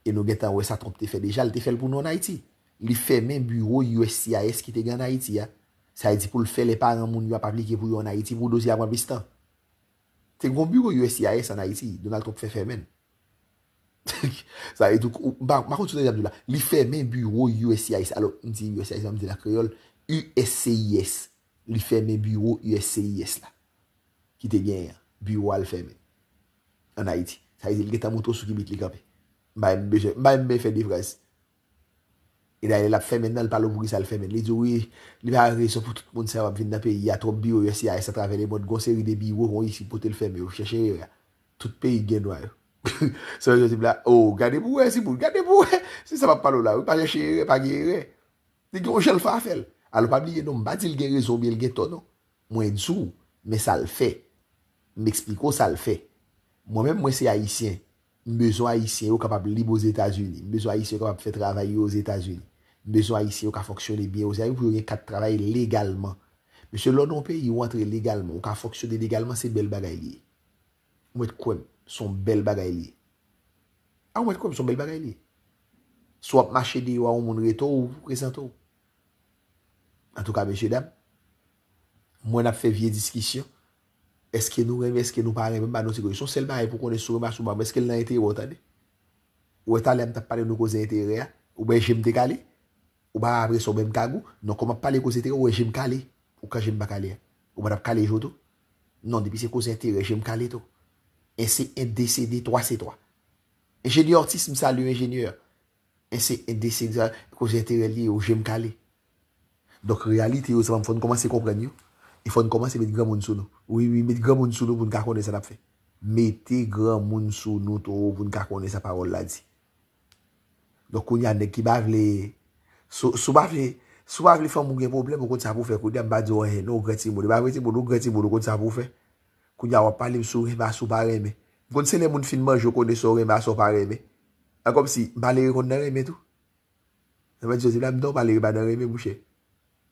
e nou gen ta wè sa trope te fe deja, lte fel pou nou anayti, li fe men bureau USCIS ki te gen anayti ya, sa yati pou lfele pa nan moun ywa pablike pou yon anayti, moun dozi avan vistan, te kon bureau USCIS anayti, donal trope fe fe men, sa e douk, makon sou te di abdou la li fè mè bureau USCIS alo, in ti USCIS, mam di la kriol USCIS, li fè mè bureau USCIS la ki te gen yon, bureau al fè mè an a iti, sa e di li geta moutou sou ki mit li kapè, mbè mbè fè li fè mè e da yon ap fè mè nan l palo mwis al fè mè li djou wè, li ba reso pou tout moun sè wap vin da pe, ya trop bureau USCIS a travele moun, gonseri de bureau, yon yon si pote l fè mè, yo chèche yon, tout pe yon gen wè yo Swen jwant se mla, oh gade pou e, se moun gade pou e Se sa pap palo la, ou pa gen chere, pa gen chere De gen ou jel fa a fel A lo pa non, mi gen noum, ba di lge rezon, bi lge tono Mwen dzou, men sal fe Mwen ekspliko sal fe Mwen men mwen se haisyen Mwen bezon haisyen ou kapap libo zétazuni Mwen bezon haisyen ou kapap fe travay yo zétazuni Mwen bezon haisyen ou kapap foksyone biyo Zayi pou yon gen kat travay legalman Mwen se lonon pe, yon antre legalman Ou kapap foksyone legalman, se bel bagay li Mwen kwenm Son bel bagay li. A ou met kom, son bel bagay li. So ap mache di yo a ou moun reto ou prezento non, ou. An tou ka menche dam. Mwen ap fe vie diskisyon. Eske nou reme, eske nou parem, mwen ban nou se goye. Son sel baye pou kone sou reme a sou mame. Eske l nan ete yo wotane. Ou ete alem tap pale nou kouze ete rea. Ou baye jem te kale. Ou baye apre so bem kagu. Non kom ap pale kouze ete rea. Ou baye jem kale. Ou kajem ba kale. Ou baye ap kale jo to. Non depise kouze ete rea. Jem kale to. E se endese de toa se toa. Engenye ortisme sa lou engenyeur. E se endese de ko jete relye ou jem kale. Dok realite yo sa mam foun komanse kompren yo. E foun komanse meti gran moun sou nou. Ou yi meti gran moun sou nou voun kakone sa nap fe. Meti gran moun sou nou to ou voun kakone sa parol la di. Dok koun yande ki bavle. Sou bavle foun moun gen problem ou kon sa pou fe. Koun yande bado ene ou oh, non, greti moun. E bavle greti moun ou greti moun ou kon sa pou fe. Koun ya wap pale m sou reme a sou pa reme. M kon se le moun filmaj yo kone sou reme a sou pa reme. A kom si, baleri kon na reme tou. A man jose bla, m don baleri ba na reme mouche.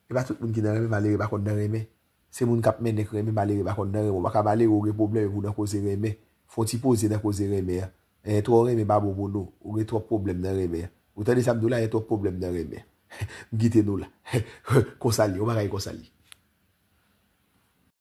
E ba tout moun ki na reme, baleri ba kon na reme. Se moun kapmen dek reme, baleri ba kon na reme. M waka baleri ouge problem ou na kose reme. Fon ti pose na kose reme ya. E yon tro reme ba moun moun nou. Ouge tro problem na reme ya. Ou tani samdou la, yon e tro problem na reme. Gite nou la. Konsali, ou wakay konsali.